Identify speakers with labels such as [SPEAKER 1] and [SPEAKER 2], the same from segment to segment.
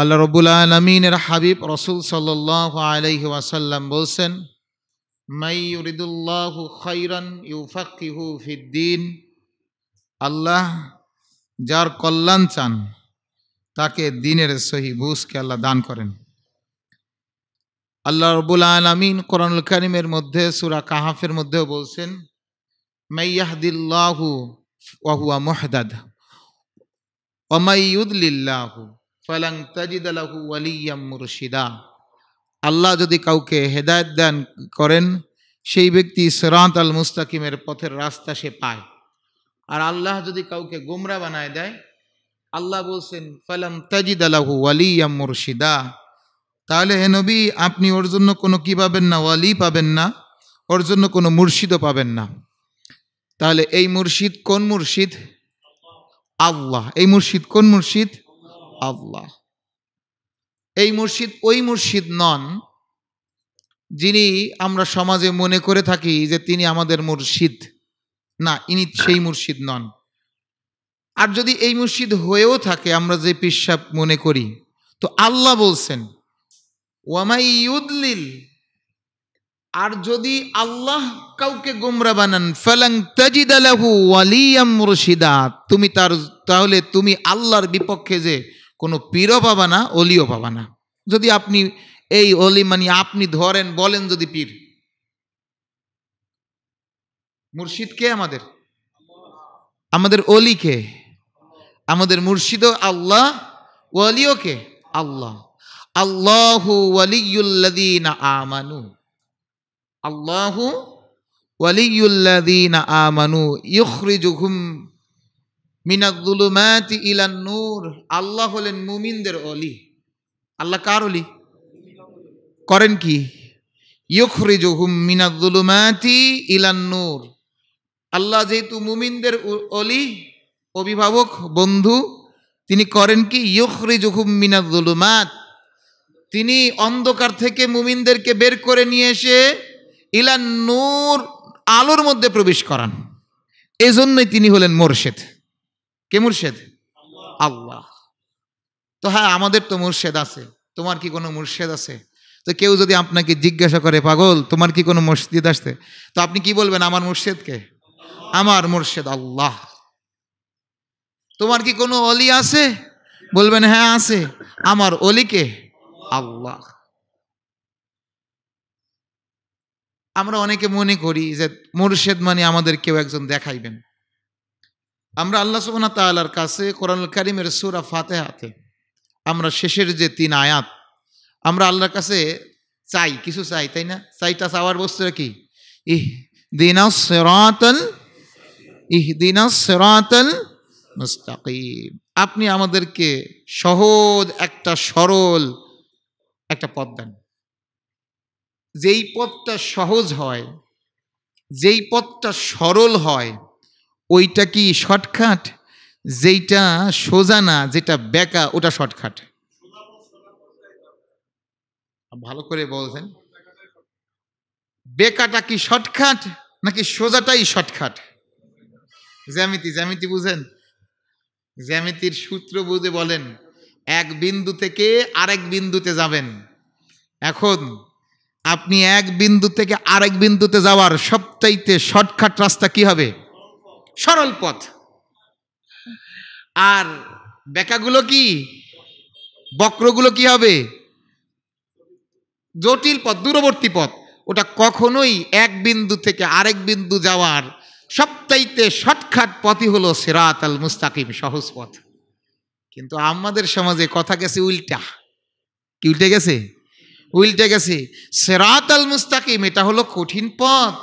[SPEAKER 1] আল্লাহ রবুল আলমিনের হাবিব রসুল সাল্লাহ আলহি ওয়াসাল্লাম বলছেন মাই খৈরন ইউফাকিহু ফিদ্দিন আল্লাহ যার কল্যাণ চান তাকে দিনের সহি বুসকে আল্লাহ দান করেন আল্লাহ রবুল আলমিন করনুল করিমের মধ্যে সুরা কাহাফের মধ্যেও বলছেন মাইয়াহদুল্লাহু ওহুয়া মোহদাদ অমাইউদ্দিল্লাহু ফালাং তাজিদালাহু ওয়ালিয়াম মুরশিদা আল্লাহ যদি কাউকে হেদায়ত দান করেন সেই ব্যক্তি সরাত আল মুস্তাকিমের পথের রাস্তা সে পায় আর আল্লাহ যদি কাউকে গুমরা বানায় দেয় আল্লাহ বলছেন ফালাম তাজিদ আলাহু ওয়ালিয়াম মুর্শিদা তাহলে হে নবী আপনি ওর জন্য কোনো কী পাবেন না ওয়ালি পাবেন না ওর জন্য কোনো মুর্শিদও পাবেন না তাহলে এই মুর্শিদ কোন মুর্শিদ আল্লাহ এই মুর্শিদ কোন মুর্শিদ আল্লাহ এই মুর্শিদ ওই মুর্শিদ নন যিনি আমরা সমাজে মনে করে থাকি যে তিনি আমাদের মুর্শিদ না ইনি সেই মুর্শিদ নন আর যদি এই মুর্শিদ হয়েও থাকে আমরা যে পিসাব মনে করি তো আল্লাহ বলছেন ওয়ামাই আর যদি আল্লাহ কাউকে গোমরা বানান ফেলং তাজিদালাহু ওয়ালিয়াম মুর্শিদা তুমি তার তাহলে তুমি আল্লাহর বিপক্ষে যে কোনো পীরও পাবা না অলিও পাবা না যদি আপনি এই অলি মানে আপনি ধরেন বলেন যদি পীর মুর্শিদ কে আমাদের আমাদের অলি কে আমাদের মুর্শিদ আল্লাহ ওয়ালিও কে আল্লাহ আল্লাহু ওয়ালিউল্লাদিনা আমানু আল্লাহু ওয়ালিউল্লাদিনা আমানু ইউখরিজুহুম মিনাদুলুমাতি ইলান নূর আল্লাহ হলেন মুমিনদের অলি আল্লাহ কার অলি করেন কি জহুম মিনাদুলুমাতি ইলান নূর আল্লাহ যেহেতু মুমিনদের অলি অভিভাবক বন্ধু তিনি করেন কি ইয়খরিজহুম মিনাদুলুমাত তিনি অন্ধকার থেকে মুমিনদেরকে বের করে নিয়ে এসে ইলান নূর আলোর মধ্যে প্রবেশ করান এজন্যই তিনি হলেন মোর্শেদ কে মুর্শেদ আল্লাহ তো হ্যাঁ আমাদের তো মুর্শেদ আছে তোমার কি কোনো মুর্শেদ আছে তো কেউ যদি আপনাকে জিজ্ঞাসা করে পাগল তোমার কি কোনো মসজিদ আসতে তো আপনি কি বলবেন আমার মুর্শেদকে আমার মুর্শেদ আল্লাহ তোমার কি কোনো অলি আছে বলবেন হ্যাঁ আছে আমার অলিকে আল্লাহ আমরা অনেকে মনে করি যে মুর্শেদ মানে আমাদের কেউ একজন দেখাইবেন আমরা আল্লাহ সুবনা তাল্লার কাছে কোরআনুল করিমের সুরা ফাতে হাতে আমরা শেষের যে তিন আয়াত আমরা আল্লাহর কাছে চাই কিছু চাই তাই না চাইটা চাওয়ার বস্তু কি ইহ দিনা সেরাতল ইহ দিনা সেরাতল মুস্তাকিম আপনি আমাদেরকে সহজ একটা সরল একটা পথ দেন যেই পথটা সহজ হয় যেই পথটা সরল হয় ওইটা কি শর্টকাট যেইটা সোজা না যেটা বেকা ওটা শর্টকাট ভালো করে বলছেন বেকাটা কি শর্টকাট নাকি সোজাটাই শর্টকাট জ্যামিতি জ্যামিতি বুঝেন জ্যামিতির সূত্র বুঝে বলেন এক বিন্দু থেকে আরেক বিন্দুতে যাবেন এখন আপনি এক বিন্দু থেকে আরেক বিন্দুতে যাওয়ার সবটাইতে শর্টকাট রাস্তা কি হবে সরল পথ আর বেকাগুলো কি বক্রগুলো কি হবে জটিল পথ দূরবর্তী পথ ওটা কখনোই এক বিন্দু থেকে আরেক বিন্দু যাওয়ার সবটাইতে শর্টকাট পথই হলো সেরাত আল মুস্তাকিম সহজ পথ কিন্তু আমাদের সমাজে কথা গেছে উল্টা কি উল্টে গেছে উল্টে গেছে সেরাত আল মুস্তাকিম এটা হলো কঠিন পথ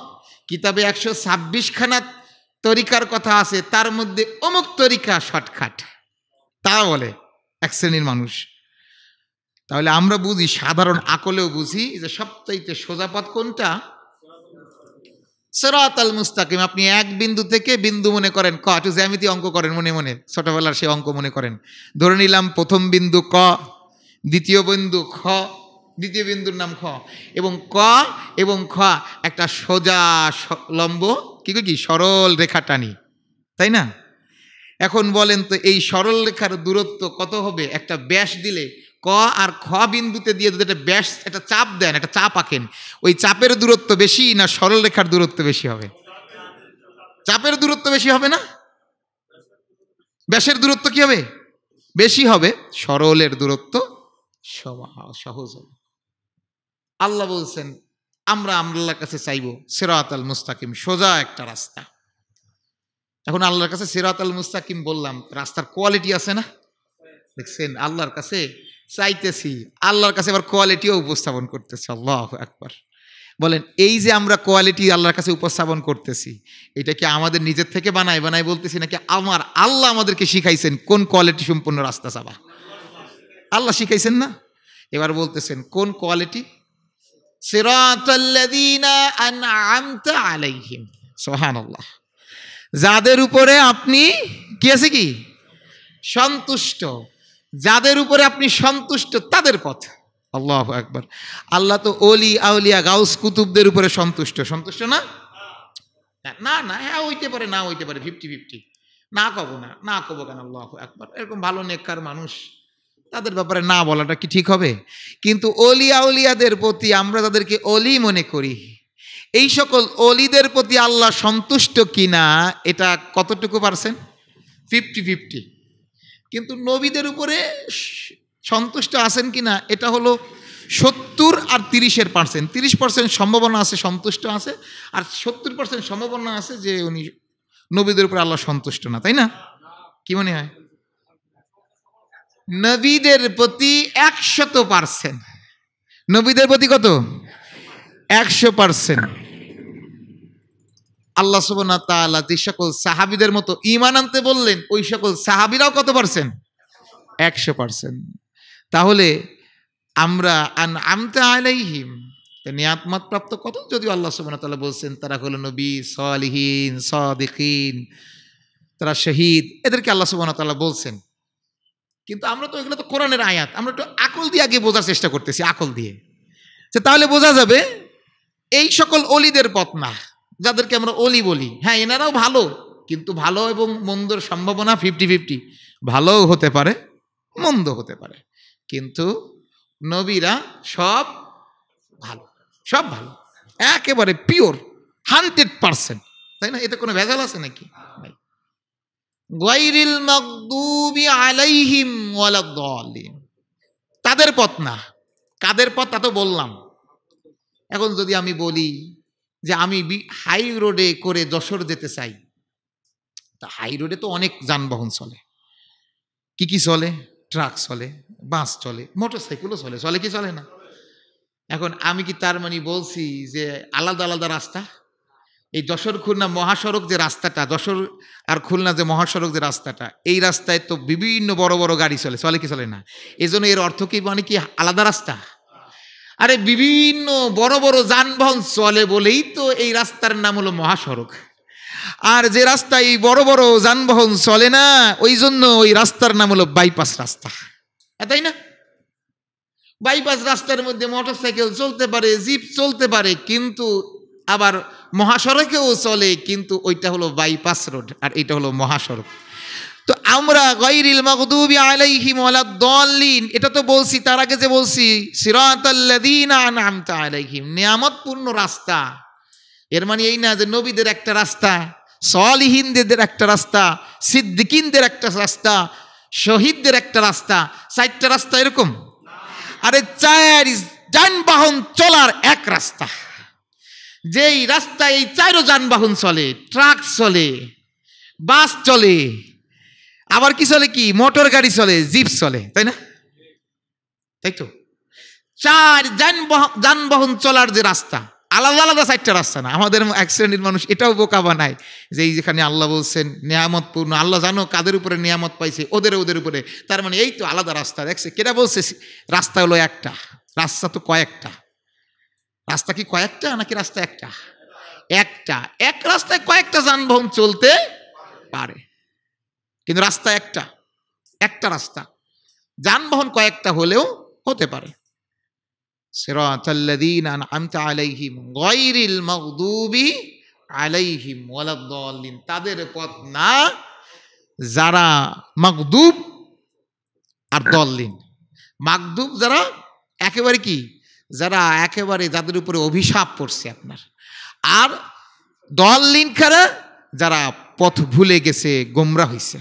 [SPEAKER 1] কিতাবে একশো ছাব্বিশখানা তরিকার কথা আছে তার মধ্যে অমুক তরিকা শর্টকাট তা বলে এক শ্রেণীর মানুষ তাহলে আমরা বুঝি সাধারণ আকলেও বুঝি যে সবচাইতে সোজাপথ কোনটা সেরাত আল মুস্তাকিম আপনি এক বিন্দু থেকে বিন্দু মনে করেন ক একটু জ্যামিতি অঙ্ক করেন মনে মনে ছোটবেলার সে অঙ্ক মনে করেন ধরে নিলাম প্রথম বিন্দু ক দ্বিতীয় বিন্দু খ দ্বিতীয় বিন্দুর নাম খ এবং ক এবং খ একটা সোজা লম্ব কী কি সরল রেখা টানি তাই না এখন বলেন তো এই সরল রেখার দূরত্ব কত হবে একটা ব্যাস দিলে ক আর খ বিন্দুতে দিয়ে যদি একটা ব্যাস একটা চাপ দেন একটা চাপ আঁকেন ওই চাপের দূরত্ব বেশি না সরল রেখার দূরত্ব বেশি হবে চাপের দূরত্ব বেশি হবে না ব্যাসের দূরত্ব কি হবে বেশি হবে সরলের দূরত্ব সহজ হবে আল্লাহ বলছেন আমরা আল্লাহর কাছে চাইব সেরাত আল মুস্তাকিম সোজা একটা রাস্তা এখন আল্লাহর কাছে সেরাত আল মুস্তাকিম বললাম রাস্তার কোয়ালিটি আছে না দেখছেন আল্লাহর কাছে চাইতেছি আল্লাহর কাছে আবার কোয়ালিটিও উপস্থাপন করতেছে আল্লাহ একবার বলেন এই যে আমরা কোয়ালিটি আল্লাহর কাছে উপস্থাপন করতেছি এটা কি আমাদের নিজের থেকে বানায় বানায় বলতেছি নাকি আমার আল্লাহ আমাদেরকে শিখাইছেন কোন কোয়ালিটি সম্পূর্ণ রাস্তা চাবা আল্লাহ শিখাইছেন না এবার বলতেছেন কোন কোয়ালিটি আলাইহিম সোহানাল্লাহ যাদের উপরে আপনি কি আছে কি সন্তুষ্ট যাদের উপরে আপনি সন্তুষ্ট তাদের পথ আল্লাহ একবার আল্লাহ তো অলি আউলিয়া গাউস কুতুবদের উপরে সন্তুষ্ট সন্তুষ্ট না না না হ্যাঁ হইতে পারে না হইতে পারে ফিফটি ফিফটি না কবো না না কবো কেন আল্লাহ একবার এরকম ভালো নেককার মানুষ তাদের ব্যাপারে না বলাটা কি ঠিক হবে কিন্তু অলিয়া অলিয়াদের প্রতি আমরা তাদেরকে অলি মনে করি এই সকল অলিদের প্রতি আল্লাহ সন্তুষ্ট কি না এটা কতটুকু পারছেন ফিফটি ফিফটি কিন্তু নবীদের উপরে সন্তুষ্ট আছেন কিনা এটা হলো সত্তর আর তিরিশের পার্সেন্ট তিরিশ পার্সেন্ট সম্ভাবনা আছে সন্তুষ্ট আছে আর সত্তর পার্সেন্ট সম্ভাবনা আছে যে উনি নবীদের উপরে আল্লাহ সন্তুষ্ট না তাই না কি মনে হয় নবীদের প্রতি একশত পার্সেন্ট নবীদের প্রতি কত একশো পার্সেন্ট আল্লাহ সুবনা তালা যে সকল সাহাবিদের মতো ইমান আনতে বললেন ওই সকল সাহাবিরাও কত পার্সেন্ট একশো পার্সেন্ট তাহলে আমরা আন আমতে আলাইহিম নিয়াতমাত প্রাপ্ত কত যদি আল্লাহ সুবনা তালা বলছেন তারা হলো নবী সলিহীন সদিহীন তারা শহীদ এদেরকে আল্লাহ সুবনা তালা বলছেন কিন্তু আমরা তো এগুলো তো কোরআনের আয়াত আমরা একটু আকল দিয়ে আগে বোঝার চেষ্টা করতেছি আকল দিয়ে যে তাহলে বোঝা যাবে এই সকল অলিদের পথ না যাদেরকে আমরা অলি বলি হ্যাঁ এনারাও ভালো কিন্তু ভালো এবং মন্দর সম্ভাবনা ফিফটি ফিফটি ভালোও হতে পারে মন্দ হতে পারে কিন্তু নবীরা সব ভালো সব ভালো একেবারে পিওর হান্ড্রেড পারসেন্ট তাই না এতে কোনো ভেজাল আছে নাকি গাইরিল মগদুবি আলাইহিম তাদের পথ না কাদের পথ তা তো বললাম এখন যদি আমি বলি যে আমি হাই রোডে করে যশোর যেতে চাই তা হাই রোডে তো অনেক যানবাহন চলে কি কি চলে ট্রাক চলে বাস চলে মোটরসাইকেলও চলে চলে কি চলে না এখন আমি কি তার মানে বলছি যে আলাদা আলাদা রাস্তা এই যশোর খুলনা মহাসড়ক যে রাস্তাটা যশোর আর খুলনা যে মহাসড়ক যে রাস্তাটা এই রাস্তায় তো বিভিন্ন বড় বড় গাড়ি চলে চলে কি চলে না এজন্য এর অর্থ কি মানে কি আলাদা রাস্তা আরে বিভিন্ন বড় বড় যানবাহন চলে বলেই তো এই রাস্তার নাম হলো মহাসড়ক আর যে রাস্তায় এই বড় বড় যানবাহন চলে না ওই জন্য ওই রাস্তার নাম হলো বাইপাস রাস্তা তাই না বাইপাস রাস্তার মধ্যে মোটর সাইকেল চলতে পারে জিপ চলতে পারে কিন্তু আবার মহাসড়কেও চলে কিন্তু ওইটা হলো বাইপাস রোড আর এটা হলো মহাসড়ক তো আমরা গৈরিল মগদুবি আলাইহিম দলিন এটা তো বলছি তার আগে যে বলছি সিরাতাল্লাদিনা আনআমতা আলাইহিম নিয়ামতপূর্ণ রাস্তা এর মানে এই না যে নবীদের একটা রাস্তা সলিহিনদের একটা রাস্তা সিদ্দিকিনদের একটা রাস্তা শহীদদের একটা রাস্তা চারটা রাস্তা এরকম আরে চার যানবাহন চলার এক রাস্তা যে এই রাস্তায় এই চারও যানবাহন চলে ট্রাক চলে বাস চলে আবার কি চলে কি মোটর গাড়ি চলে জিপ চলে তাই না তাই তো চার যানবাহন যানবাহন চলার যে রাস্তা আলাদা আলাদা চারটা রাস্তা না আমাদের এক শ্রেণীর মানুষ এটাও বোকা বানায় যে এই যেখানে আল্লাহ বলছেন নিয়ামতপূর্ণ আল্লাহ জানো কাদের উপরে নিয়ামত পাইছে ওদের ওদের উপরে তার মানে এই তো আলাদা রাস্তা দেখছে কেটা বলছে রাস্তা হলো একটা রাস্তা তো কয়েকটা রাস্তা কি কয়েকটা নাকি রাস্তা একটা একটা এক রাস্তায় কয়েকটা যানবাহন চলতে পারে কিন্তু রাস্তা একটা একটা রাস্তা যানবাহন কয়েকটা হলেও হতে পারে তাদের পথ না যারা মাগদুব আর দল্লিন মাকদুব যারা একেবারে কি যারা একেবারে যাদের উপরে অভিশাপ পড়ছে আপনার আর দল খারা যারা পথ ভুলে গেছে গোমরা হয়েছে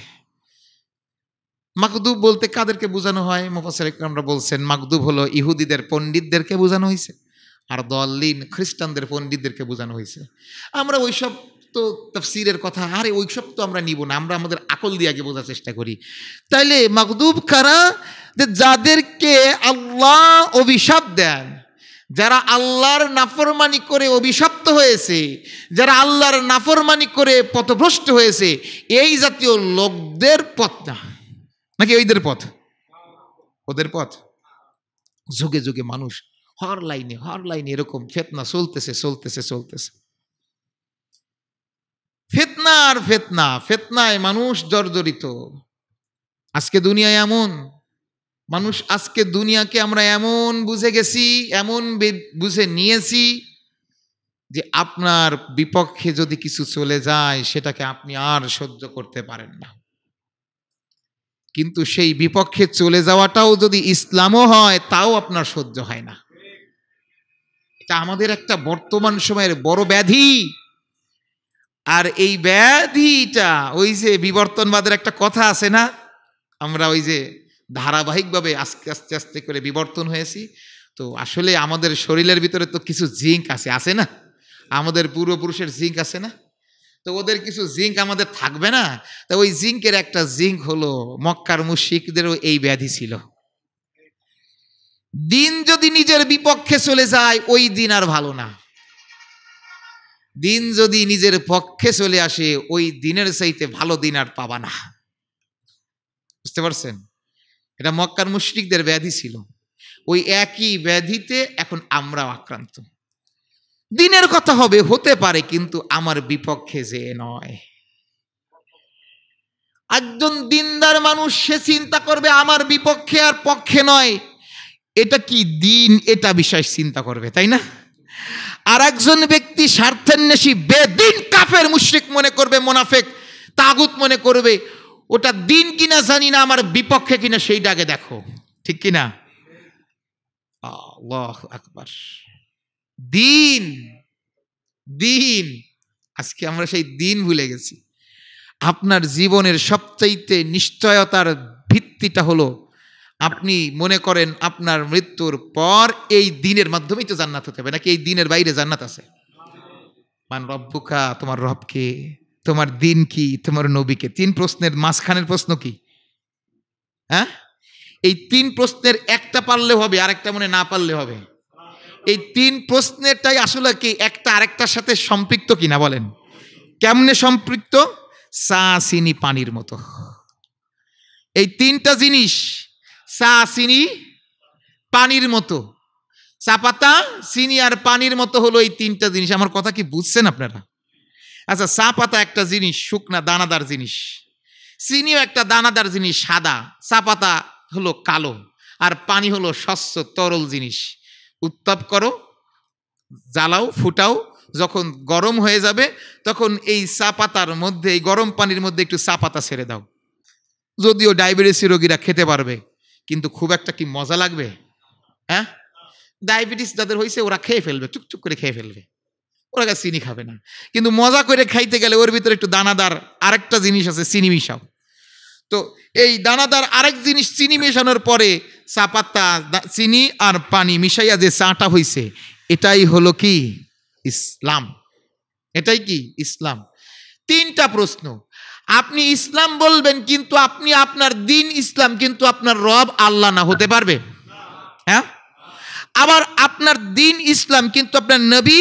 [SPEAKER 1] মাকদুব বলতে কাদেরকে বোঝানো হয় মোফাসের আমরা বলছেন মাকদুব হলো ইহুদিদের পণ্ডিতদেরকে বোঝানো হয়েছে আর দল লিন খ্রিস্টানদের পণ্ডিতদেরকে বোঝানো হয়েছে আমরা ওইসব তো তফসিরের কথা আরে ওইসব তো আমরা নিব না আমরা আমাদের আকল দিয়ে আগে বোঝার চেষ্টা করি তাইলে মাকদুব কারা যে যাদেরকে আল্লাহ অভিশাপ দেন যারা আল্লাহর নাফরমানি করে অভিশপ্ত হয়েছে যারা আল্লাহর নাফরমানি করে পথভ্রষ্ট হয়েছে এই জাতীয় লোকদের পথ না নাকি ওইদের পথ ওদের পথ যুগে যুগে মানুষ হর লাইনে হর লাইনে এরকম ফেতনা চলতেছে চলতেছে চলতেছে ফেতনা আর ফেতনা ফেতনায় মানুষ জর্জরিত আজকে দুনিয়ায় এমন মানুষ আজকে দুনিয়াকে আমরা এমন বুঝে গেছি এমন বুঝে নিয়েছি যে আপনার বিপক্ষে যদি কিছু চলে যায় সেটাকে আপনি আর সহ্য করতে পারেন না কিন্তু সেই বিপক্ষে চলে যাওয়াটাও যদি ইসলামও হয় তাও আপনার সহ্য হয় না এটা আমাদের একটা বর্তমান সময়ের বড় ব্যাধি আর এই ব্যাধিটা ওই যে বিবর্তনবাদের একটা কথা আছে না আমরা ওই যে ধারাবাহিকভাবে আস্তে আস্তে আস্তে করে বিবর্তন হয়েছি তো আসলে আমাদের শরীরের ভিতরে তো কিছু জিঙ্ক আছে আছে না আমাদের পূর্বপুরুষের জিঙ্ক আছে না তো ওদের কিছু জিঙ্ক আমাদের থাকবে না তো ওই জিঙ্কের একটা জিঙ্ক হলো মক্কার মুশিকদেরও এই ব্যাধি ছিল দিন যদি নিজের বিপক্ষে চলে যায় ওই দিন আর ভালো না দিন যদি নিজের পক্ষে চলে আসে ওই দিনের চাইতে ভালো দিন আর পাবা না বুঝতে পারছেন এটা মক্কার মুশ্রিকদের ব্যাধি ছিল ওই একই ব্যাধিতে এখন আমরাও আক্রান্ত দিনের কথা হবে হতে পারে কিন্তু আমার বিপক্ষে যে নয় একজন দিনদার মানুষ সে চিন্তা করবে আমার বিপক্ষে আর পক্ষে নয় এটা কি দিন এটা বিশ্বাস চিন্তা করবে তাই না আর একজন ব্যক্তি স্বার্থান্বেষী বেদিন কাফের মুশ্রিক মনে করবে মোনাফেক তাগুত মনে করবে ওটা দিন কিনা জানি না আমার বিপক্ষে কিনা সেইটা আগে দেখো ঠিক কিনা আল্লাহ আকবার দিন দিন আজকে আমরা সেই দিন ভুলে গেছি আপনার জীবনের সবচাইতে নিশ্চয়তার ভিত্তিটা হলো আপনি মনে করেন আপনার মৃত্যুর পর এই দিনের মাধ্যমেই তো জান্নাত হতে হবে নাকি এই দিনের বাইরে জান্নাত আছে মান রব্বুকা তোমার রবকে তোমার দিন কি তোমার নবীকে তিন প্রশ্নের মাঝখানের প্রশ্ন কি হ্যাঁ এই তিন প্রশ্নের একটা পারলে হবে আরেকটা মনে না পারলে হবে এই তিন প্রশ্নেরটাই আসলে কি একটা আরেকটার সাথে সম্পৃক্ত কিনা বলেন কেমনে সম্পৃক্ত সা চিনি পানির মতো এই তিনটা জিনিস সা চিনি পানির মতো চা পাতা চিনি আর পানির মতো হলো এই তিনটা জিনিস আমার কথা কি বুঝছেন আপনারা আচ্ছা চা পাতা একটা জিনিস শুকনা দানাদার জিনিস চিনিও একটা দানাদার জিনিস সাদা চা পাতা হলো কালো আর পানি হলো স্বচ্ছ তরল জিনিস উত্তাপ করো জ্বালাও ফুটাও যখন গরম হয়ে যাবে তখন এই চা পাতার মধ্যে এই গরম পানির মধ্যে একটু চা পাতা ছেড়ে দাও যদিও ডায়াবেটিস রোগীরা খেতে পারবে কিন্তু খুব একটা কি মজা লাগবে হ্যাঁ ডায়াবেটিস যাদের হয়েছে ওরা খেয়ে ফেলবে চুপচুপ করে খেয়ে ফেলবে ওরা চিনি খাবে না কিন্তু মজা করে খাইতে গেলে ওর ভিতরে একটু দানাদার আরেকটা জিনিস আছে চিনি মিশাও তো এই দানাদার আরেক জিনিস চিনি মেশানোর পরে চা পাতা চিনি আর পানি মিশাইয়া যে চাটা হইছে এটাই হলো কি ইসলাম এটাই কি ইসলাম তিনটা প্রশ্ন আপনি ইসলাম বলবেন কিন্তু আপনি আপনার দিন ইসলাম কিন্তু আপনার রব আল্লাহ না হতে পারবে হ্যাঁ আবার আপনার দিন ইসলাম কিন্তু আপনার নবী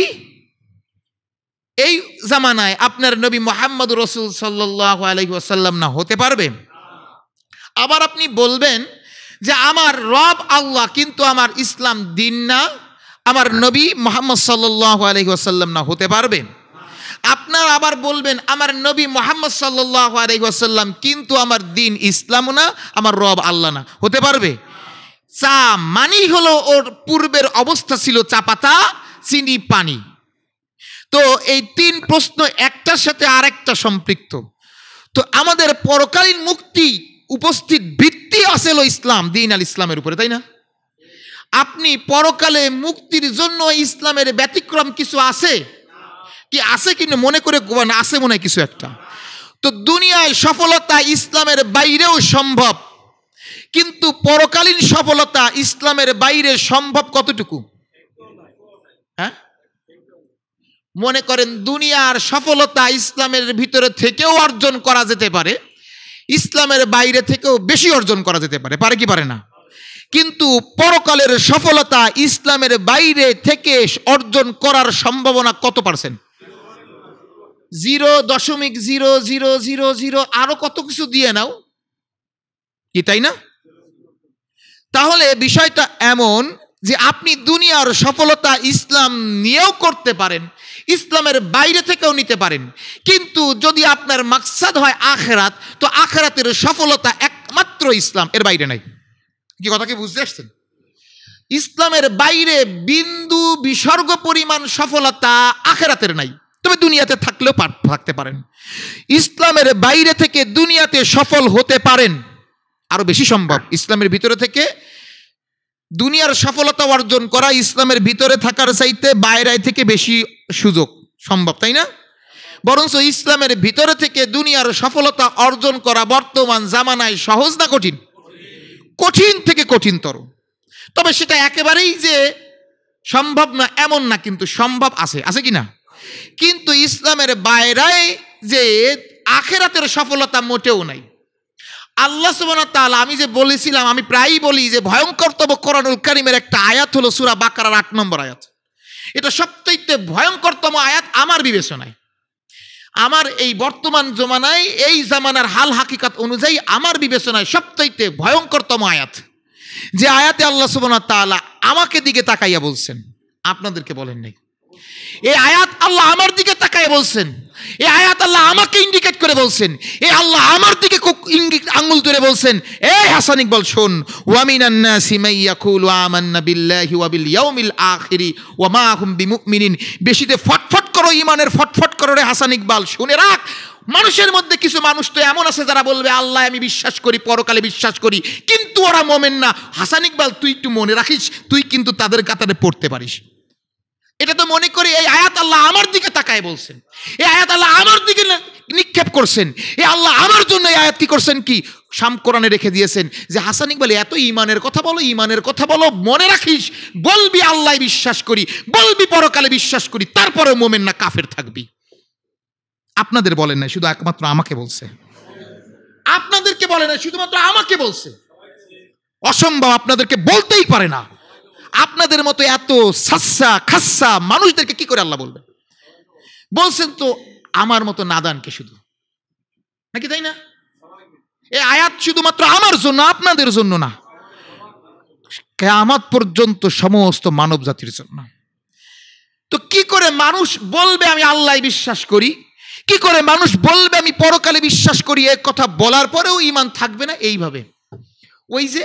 [SPEAKER 1] এই জামানায় আপনার নবী মোহাম্মদ রসুল সাল্লাহ আলহিহাসাল্লাম না হতে পারবে আবার আপনি বলবেন যে আমার রব আল্লাহ কিন্তু আমার ইসলাম দিন না আমার নবী মোহাম্মদ সাল্লাহ আলহিহাসাল্লাম না হতে পারবে আপনার আবার বলবেন আমার নবী মোহাম্মদ সাল্লাহ আলহিহাসাল্লাম কিন্তু আমার দিন ইসলাম না আমার রব আল্লাহ না হতে পারবে চা মানি হলো ওর পূর্বের অবস্থা ছিল চা পাতা চিনি পানি তো এই তিন প্রশ্ন একটার সাথে আরেকটা সম্পৃক্ত তো আমাদের পরকালীন মুক্তি উপস্থিত ভিত্তি আসেল ইসলাম দিন আল ইসলামের উপরে তাই না আপনি পরকালে মুক্তির জন্য ইসলামের ব্যতিক্রম কিছু আছে কি আছে কিন্তু মনে করে আছে মনে কিছু একটা তো দুনিয়ায় সফলতা ইসলামের বাইরেও সম্ভব কিন্তু পরকালীন সফলতা ইসলামের বাইরে সম্ভব কতটুকু হ্যাঁ মনে করেন দুনিয়ার সফলতা ইসলামের ভিতরে থেকেও অর্জন করা যেতে পারে ইসলামের বাইরে থেকেও বেশি অর্জন করা যেতে পারে পারে কি পারে না কিন্তু পরকালের সফলতা ইসলামের বাইরে থেকে অর্জন করার সম্ভাবনা কত পার্সেন্ট জিরো দশমিক জিরো জিরো জিরো জিরো আরও কত কিছু দিয়ে নাও কি তাই না তাহলে বিষয়টা এমন যে আপনি দুনিয়ার সফলতা ইসলাম নিয়েও করতে পারেন ইসলামের বাইরে থেকেও নিতে পারেন কিন্তু যদি আপনার মাকসাদ হয় আখেরাত তো আখেরাতের সফলতা একমাত্র ইসলাম এর বাইরে নাই কি কথা কি বুঝতে আসছেন ইসলামের বাইরে বিন্দু বিসর্গ পরিমাণ সফলতা আখেরাতের নাই তবে দুনিয়াতে থাকলেও থাকতে পারেন ইসলামের বাইরে থেকে দুনিয়াতে সফল হতে পারেন আরও বেশি সম্ভব ইসলামের ভিতরে থেকে দুনিয়ার সফলতা অর্জন করা ইসলামের ভিতরে থাকার চাইতে বাইরায় থেকে বেশি সুযোগ সম্ভব তাই না বরঞ্চ ইসলামের ভিতরে থেকে দুনিয়ার সফলতা অর্জন করা বর্তমান জামানায় সহজ না কঠিন কঠিন থেকে কঠিনতর তবে সেটা একেবারেই যে সম্ভব না এমন না কিন্তু সম্ভব আছে আছে কি না কিন্তু ইসলামের বাইরায় যে আখেরাতের সফলতা মোটেও নাই আল্লাহ সুবান আমি যে বলেছিলাম আমি প্রায়ই বলি যে ভয়ঙ্করতম কোরআনুল করিমের একটা আয়াত হলো সুরা বাকারার আট নম্বর আয়াত এটা সবচাইতে ভয়ঙ্করতম আয়াত আমার বিবেচনায় আমার এই বর্তমান জমানায় এই জামানার হাল হাকিকাত অনুযায়ী আমার বিবেচনায় সবচাইতে ভয়ঙ্করতম আয়াত যে আয়াতে আল্লাহ সুবান তালা আমাকে দিকে তাকাইয়া বলছেন আপনাদেরকে বলেন নাই এই আয়াত আল্লাহ আমার দিকে তাকায় বলছেন এই আয়াত আল্লাহ আমাকে ইন্ডিকেট করে বলছেন এই আল্লাহ আমার দিকে আঙ্গুল তুলে বলছেন এ হাসান ইকবল শোন ওয়ামিন আন্নাসি মাইয়াকুল আমান্না বিল্লাহি ওয়া বিল ইয়াউমিল আখিরি ওয়া মা হুম বিমুমিনিন বেশিতে ফটফট করো ইমানের ফটফট করো রে হাসান ইকবাল শুনে রাখ মানুষের মধ্যে কিছু মানুষ তো এমন আছে যারা বলবে আল্লাহ আমি বিশ্বাস করি পরকালে বিশ্বাস করি কিন্তু ওরা মোমেন না হাসান ইকবাল তুই একটু মনে রাখিস তুই কিন্তু তাদের কাতারে পড়তে পারিস এটা তো মনে করি এই আয়াত আল্লাহ আমার দিকে তাকায় বলছেন এই আয়াত আল্লাহ আমার দিকে নিক্ষেপ করছেন এই আল্লাহ আমার জন্য এই আয়াত কি করছেন কি কোরআনে রেখে দিয়েছেন যে হাসান ইকবাল এত ইমানের কথা বলো ইমানের কথা বলো মনে রাখিস বলবি আল্লাহ বিশ্বাস করি বলবি পরকালে বিশ্বাস করি তারপরে মোমেন না কাফের থাকবি আপনাদের বলেন না শুধু একমাত্র আমাকে বলছে আপনাদেরকে বলে না শুধুমাত্র আমাকে বলছে অসম্ভব আপনাদেরকে বলতেই পারে না আপনাদের মতো এত সাসা খাসা মানুষদেরকে কি করে আল্লাহ বলবে বলছেন তো আমার মতো নাদানকে শুধু নাকি তাই না এই আয়াত শুধুমাত্র আমার জন্য আপনাদের জন্য না কেয়ামাত পর্যন্ত সমস্ত মানব জাতির জন্য তো কি করে মানুষ বলবে আমি আল্লাহ বিশ্বাস করি কি করে মানুষ বলবে আমি পরকালে বিশ্বাস করি এ কথা বলার পরেও ইমান থাকবে না এইভাবে ওই যে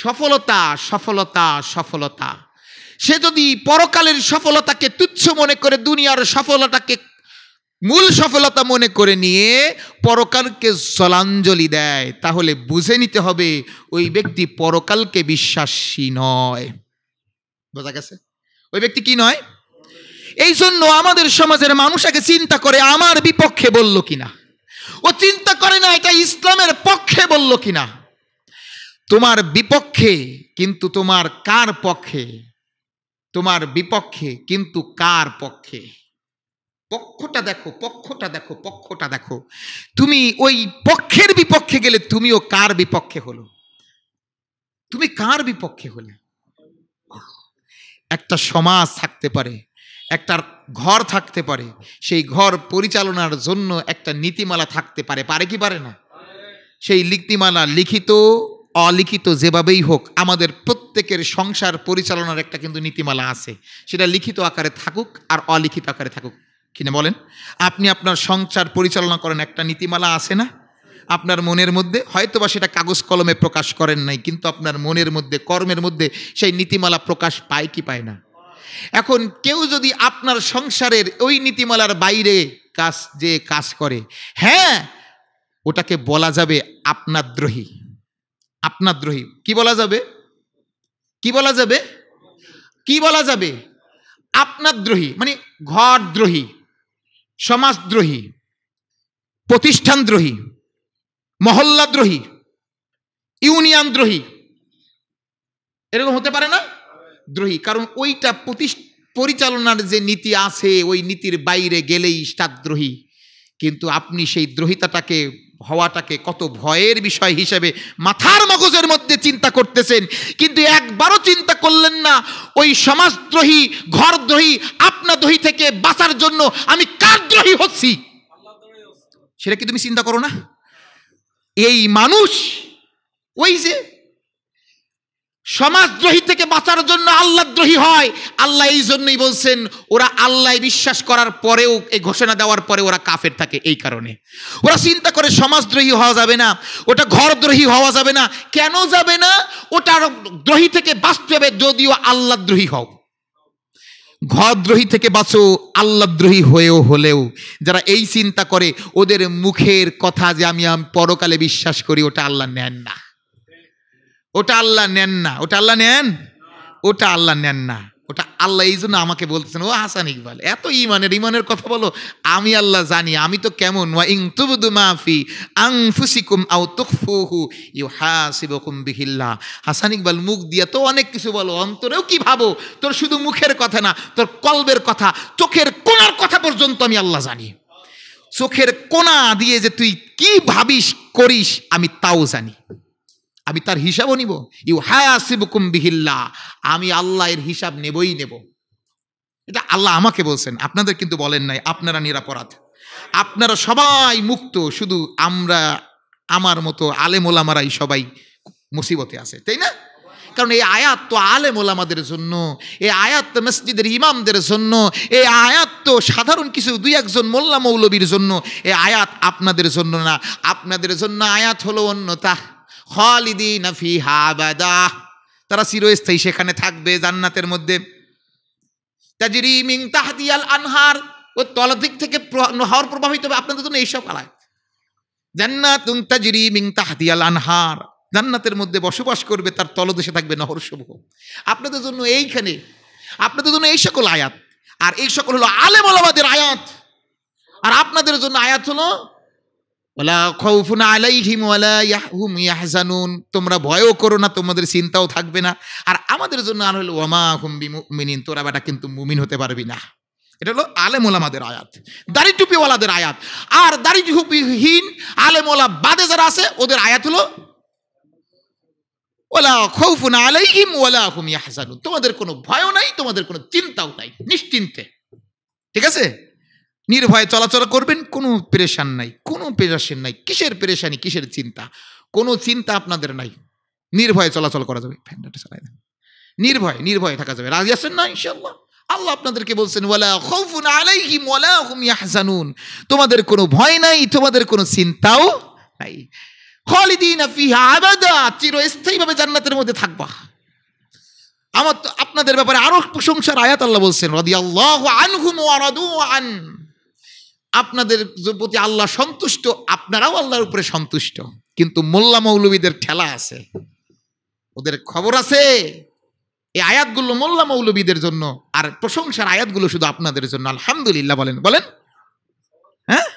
[SPEAKER 1] সফলতা সফলতা সফলতা সে যদি পরকালের সফলতাকে তুচ্ছ মনে করে দুনিয়ার সফলতাকে মূল সফলতা মনে করে নিয়ে পরকালকে জলাঞ্জলি দেয় তাহলে বুঝে নিতে হবে ওই ব্যক্তি পরকালকে বিশ্বাসী নয় বোঝা গেছে ওই ব্যক্তি কি নয় এই জন্য আমাদের সমাজের মানুষ আগে চিন্তা করে আমার বিপক্ষে বলল কিনা ও চিন্তা করে না এটা ইসলামের পক্ষে বলল কিনা তোমার বিপক্ষে কিন্তু তোমার কার পক্ষে তোমার বিপক্ষে কিন্তু কার পক্ষে পক্ষটা দেখো পক্ষটা দেখো পক্ষটা দেখো তুমি ওই পক্ষের বিপক্ষে গেলে তুমিও কার বিপক্ষে হলো তুমি কার বিপক্ষে হলে একটা সমাজ থাকতে পারে একটা ঘর থাকতে পারে সেই ঘর পরিচালনার জন্য একটা নীতিমালা থাকতে পারে পারে কি পারে না সেই নীতিমালা লিখিত অলিখিত যেভাবেই হোক আমাদের প্রত্যেকের সংসার পরিচালনার একটা কিন্তু নীতিমালা আছে সেটা লিখিত আকারে থাকুক আর অলিখিত আকারে থাকুক কিনে বলেন আপনি আপনার সংসার পরিচালনা করেন একটা নীতিমালা আছে না আপনার মনের মধ্যে হয়তো বা সেটা কাগজ কলমে প্রকাশ করেন নাই কিন্তু আপনার মনের মধ্যে কর্মের মধ্যে সেই নীতিমালা প্রকাশ পায় কি পায় না এখন কেউ যদি আপনার সংসারের ওই নীতিমালার বাইরে কাজ যে কাজ করে হ্যাঁ ওটাকে বলা যাবে আপনার দ্রোহী আপনার দ্রোহী কি বলা যাবে কি বলা যাবে কি বলা যাবে আপনার দ্রোহী মানে ঘরদ্রোহী সমাজদ্রোহী প্রতিষ্ঠানদ্রোহী মহল্লাদ্রোহী দ্রোহী এরকম হতে পারে না দ্রোহী কারণ ওইটা পরিচালনার যে নীতি আছে ওই নীতির বাইরে গেলেই দ্রোহী কিন্তু আপনি সেই দ্রোহিতাটাকে হওয়াটাকে কত ভয়ের বিষয় হিসেবে মাথার মগজের মধ্যে চিন্তা করতেছেন কিন্তু একবারও চিন্তা করলেন না ওই সমাজদ্রোহী ঘরদ্রোহী আপনাদ্রোহী থেকে বাঁচার জন্য আমি কারদ্রোহী হচ্ছি সেটা কি তুমি চিন্তা করো না এই মানুষ ওই যে সমাজদ্রোহী থেকে বাঁচার জন্য আল্লাহদ্রোহী হয় আল্লাহ এই জন্যই বলছেন ওরা আল্লাহ বিশ্বাস করার পরেও এই ঘোষণা দেওয়ার পরে ওরা কাফের থাকে এই কারণে ওরা চিন্তা করে সমাজদ্রোহী হওয়া যাবে না ওটা ঘরদ্রোহী হওয়া যাবে না কেন যাবে না ওটার দ্রোহী থেকে বাঁচতে হবে যদিও দ্রোহী হও ঘরদ্রোহী থেকে বাঁচো আল্লাদ্রোহী হয়েও হলেও যারা এই চিন্তা করে ওদের মুখের কথা যে আমি পরকালে বিশ্বাস করি ওটা আল্লাহ নেন না ওটা আল্লাহ নেন না ওটা আল্লাহ নেন ওটা আল্লাহ নেন না ওটা আল্লাহ এই জন্য আমাকে বলতেছেন ও হাসান ইকবাল এত ইমানের ইমানের কথা বলো আমি আল্লাহ জানি আমি তো কেমন ওয়া ইং তুবুদু মাফি আং ফুসিকুম আও তুকফুহু ইউ হাসিবকুম বিহিল্লা হাসান ইকবাল মুখ দিয়ে তো অনেক কিছু বলো অন্তরেও কি ভাবো তোর শুধু মুখের কথা না তোর কলবের কথা চোখের কোনার কথা পর্যন্ত আমি আল্লাহ জানি চোখের কোনা দিয়ে যে তুই কি ভাবিস করিস আমি তাও জানি আমি তার হিসাবও নিব ইউ হায়াসিবকুম বিহিল্লা আমি আল্লাহ এর হিসাব নেবই নেব এটা আল্লাহ আমাকে বলছেন আপনাদের কিন্তু বলেন নাই আপনারা নিরাপরাধ আপনারা সবাই মুক্ত শুধু আমরা আমার মতো আলেম ওলামারাই সবাই মুসিবতে আছে তাই না কারণ এই আয়াত তো আলেম ওলামাদের জন্য এই আয়াত তো মসজিদের ইমামদের জন্য এই আয়াত তো সাধারণ কিছু দুই একজন মোল্লা মৌলবীর জন্য এই আয়াত আপনাদের জন্য না আপনাদের জন্য আয়াত হলো অন্যতা হলিদি নফি হাবাদা তারা চিরস্থায়ী সেখানে থাকবে জান্নাতের মধ্যে তাজিরি আনহার ও দিক থেকে নহর প্রভাবিত হবে আপনাদের জন্য এইসব আলায় জান্নাত আনহার জান্নাতের মধ্যে বসবাস করবে তার তলদেশে থাকবে নহর সমূহ আপনাদের জন্য এইখানে আপনাদের জন্য এই সকল আয়াত আর এই সকল হলো আলেম আয়াত আর আপনাদের জন্য আয়াত হলো ওলা খৌফুন আলাইহিম ওয়ালা ইয়াহুম ইয়াহজানুন তোমরা ভয়ও করো না তোমাদের চিন্তাও থাকবে না আর আমাদের জন্য আর হলো ওমা হুম মিনিন তোরা বেটা কিন্তু মুমিন হতে পারবি না এটা হলো আলেমোলামাদের আয়াত দাড়ি টুপিওয়ালাদের আয়াত আর দাড়ি টুপিহীন আলেমোলা বাদে যারা আছে ওদের আয়াত হলো ওলা খৌফুন আলাইহিম ওয়ালা হুম ইয়াহজানুন তোমাদের কোনো ভয়ও নাই তোমাদের কোনো চিন্তাও নাই নিশ্চিন্তে ঠিক আছে নির্ভয়ে চলাচল করবেন কোনো প্রেশান নাই কোনো প্রেশাসের নাই কিসের প্রেশানি কিসের চিন্তা কোনো চিন্তা আপনাদের নাই নির্ভয়ে চলাচল করা যাবে ফ্যানটা চালাই দেন নির্ভয় নির্ভয়ে থাকা যাবে রাজি আছেন না ইনশাল্লাহ আল্লাহ আপনাদেরকে বলছেন ওয়ালা খাউফুন আলাইহিম ওয়ালা হুম ইয়াহজানুন তোমাদের কোনো ভয় নাই তোমাদের কোনো চিন্তাও নাই খালিদিন ফিহা আবাদা চিরস্থায়ীভাবে জান্নাতের মধ্যে থাকবা আমার তো আপনাদের ব্যাপারে আরো প্রশংসার আয়াত আল্লাহ বলছেন রাদিয়াল্লাহু আনহুম ওয়া রাদু আন আপনাদের প্রতি আল্লাহ সন্তুষ্ট আপনারাও আল্লাহর উপরে সন্তুষ্ট কিন্তু মোল্লা মৌলবীদের ঠেলা আছে ওদের খবর আছে এই আয়াতগুলো মোল্লা মৌলবীদের জন্য আর প্রশংসার আয়াতগুলো শুধু আপনাদের জন্য আলহামদুলিল্লাহ বলেন বলেন হ্যাঁ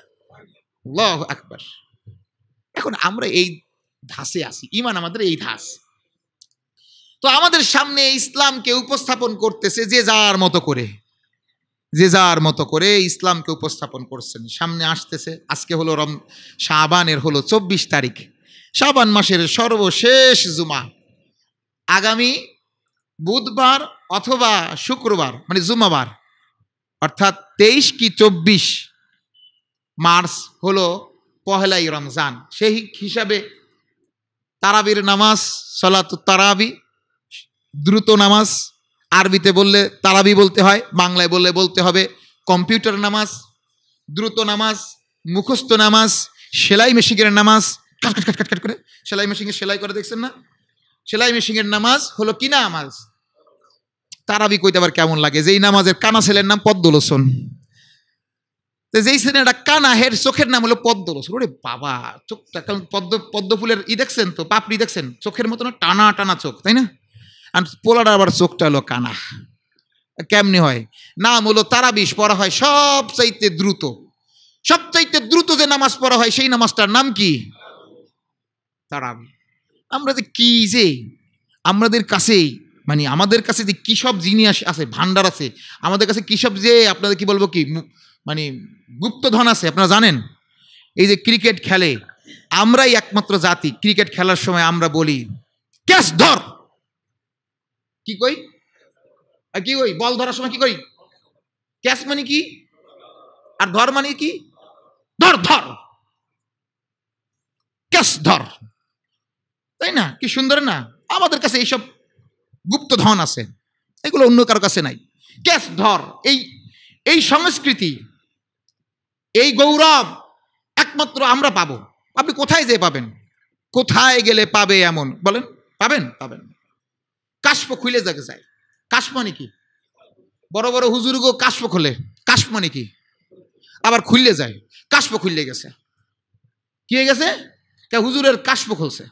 [SPEAKER 1] লহ এখন আমরা এই ধাসে আছি ইমান আমাদের এই ধাস তো আমাদের সামনে ইসলামকে উপস্থাপন করতেছে যে যার মতো করে যে যার মতো করে ইসলামকে উপস্থাপন করছেন সামনে আসতেছে আজকে হলো রম শাহবানের হলো চব্বিশ তারিখ শাবান মাসের সর্বশেষ জুমা আগামী বুধবার অথবা শুক্রবার মানে জুমাবার অর্থাৎ তেইশ কি চব্বিশ মার্চ হলো পহেলাই রমজান সেই হিসাবে তারাবির নামাজ সলাত তারাবি দ্রুত নামাজ আরবিতে বললে তারাবি বলতে হয় বাংলায় বললে বলতে হবে কম্পিউটার নামাজ দ্রুত নামাজ মুখস্থ নামাজ সেলাই মেশিনের নামাজ কাট কাট কাট কাট করে সেলাই মেশিনে সেলাই করে দেখছেন না সেলাই মেশিনের নামাজ হলো কি নামাজ তারাবি কইতে আবার কেমন লাগে যেই নামাজের কানা ছেলের নাম পদ্মলোচন যেই ছেলেটা কানা হের চোখের নাম হলো পদ্মলোচন ওরে বাবা চোখটা কারণ পদ্ম পদ্ম ফুলের ই দেখছেন তো পাপড়ি দেখছেন চোখের মতো টানা টানা চোখ তাই না আর পোলার আবার চোখটা হলো কানা কেমনি হয় নাম হলো তারাবিশ পড়া হয় সব চাইতে দ্রুত সব চাইতে দ্রুত যে নামাজ পড়া হয় সেই নামাজটার নাম কি তারাবি আমরা যে কি যে আমাদের কাছে মানে আমাদের কাছে যে কী সব জিনিস আছে ভান্ডার আছে আমাদের কাছে কী সব যে আপনাদের কি বলবো কি মানে গুপ্তধন আছে আপনারা জানেন এই যে ক্রিকেট খেলে আমরাই একমাত্র জাতি ক্রিকেট খেলার সময় আমরা বলি ক্যাচ ধর কি কই কি কই বল ধরার সময় কি কই ক্যাশ মানে কি আর ধর মানে কি ধর ধর ক্যাশ ধর তাই না কি সুন্দর না আমাদের কাছে এইসব গুপ্ত ধন আছে এগুলো অন্য কারো কাছে নাই ক্যাশ ধর এই এই সংস্কৃতি এই গৌরব একমাত্র আমরা পাবো আপনি কোথায় যেয়ে পাবেন কোথায় গেলে পাবে এমন বলেন পাবেন পাবেন কাশ্প খুলে যাকে যায় কাশ্প মানে কি বড় বড় গো কাশ্প খোলে কাশ্প মানে কি আবার খুললে যায় কাশ্প খুললে গেছে কি হয়ে গেছে হুজুরের কাশ্প খুলছে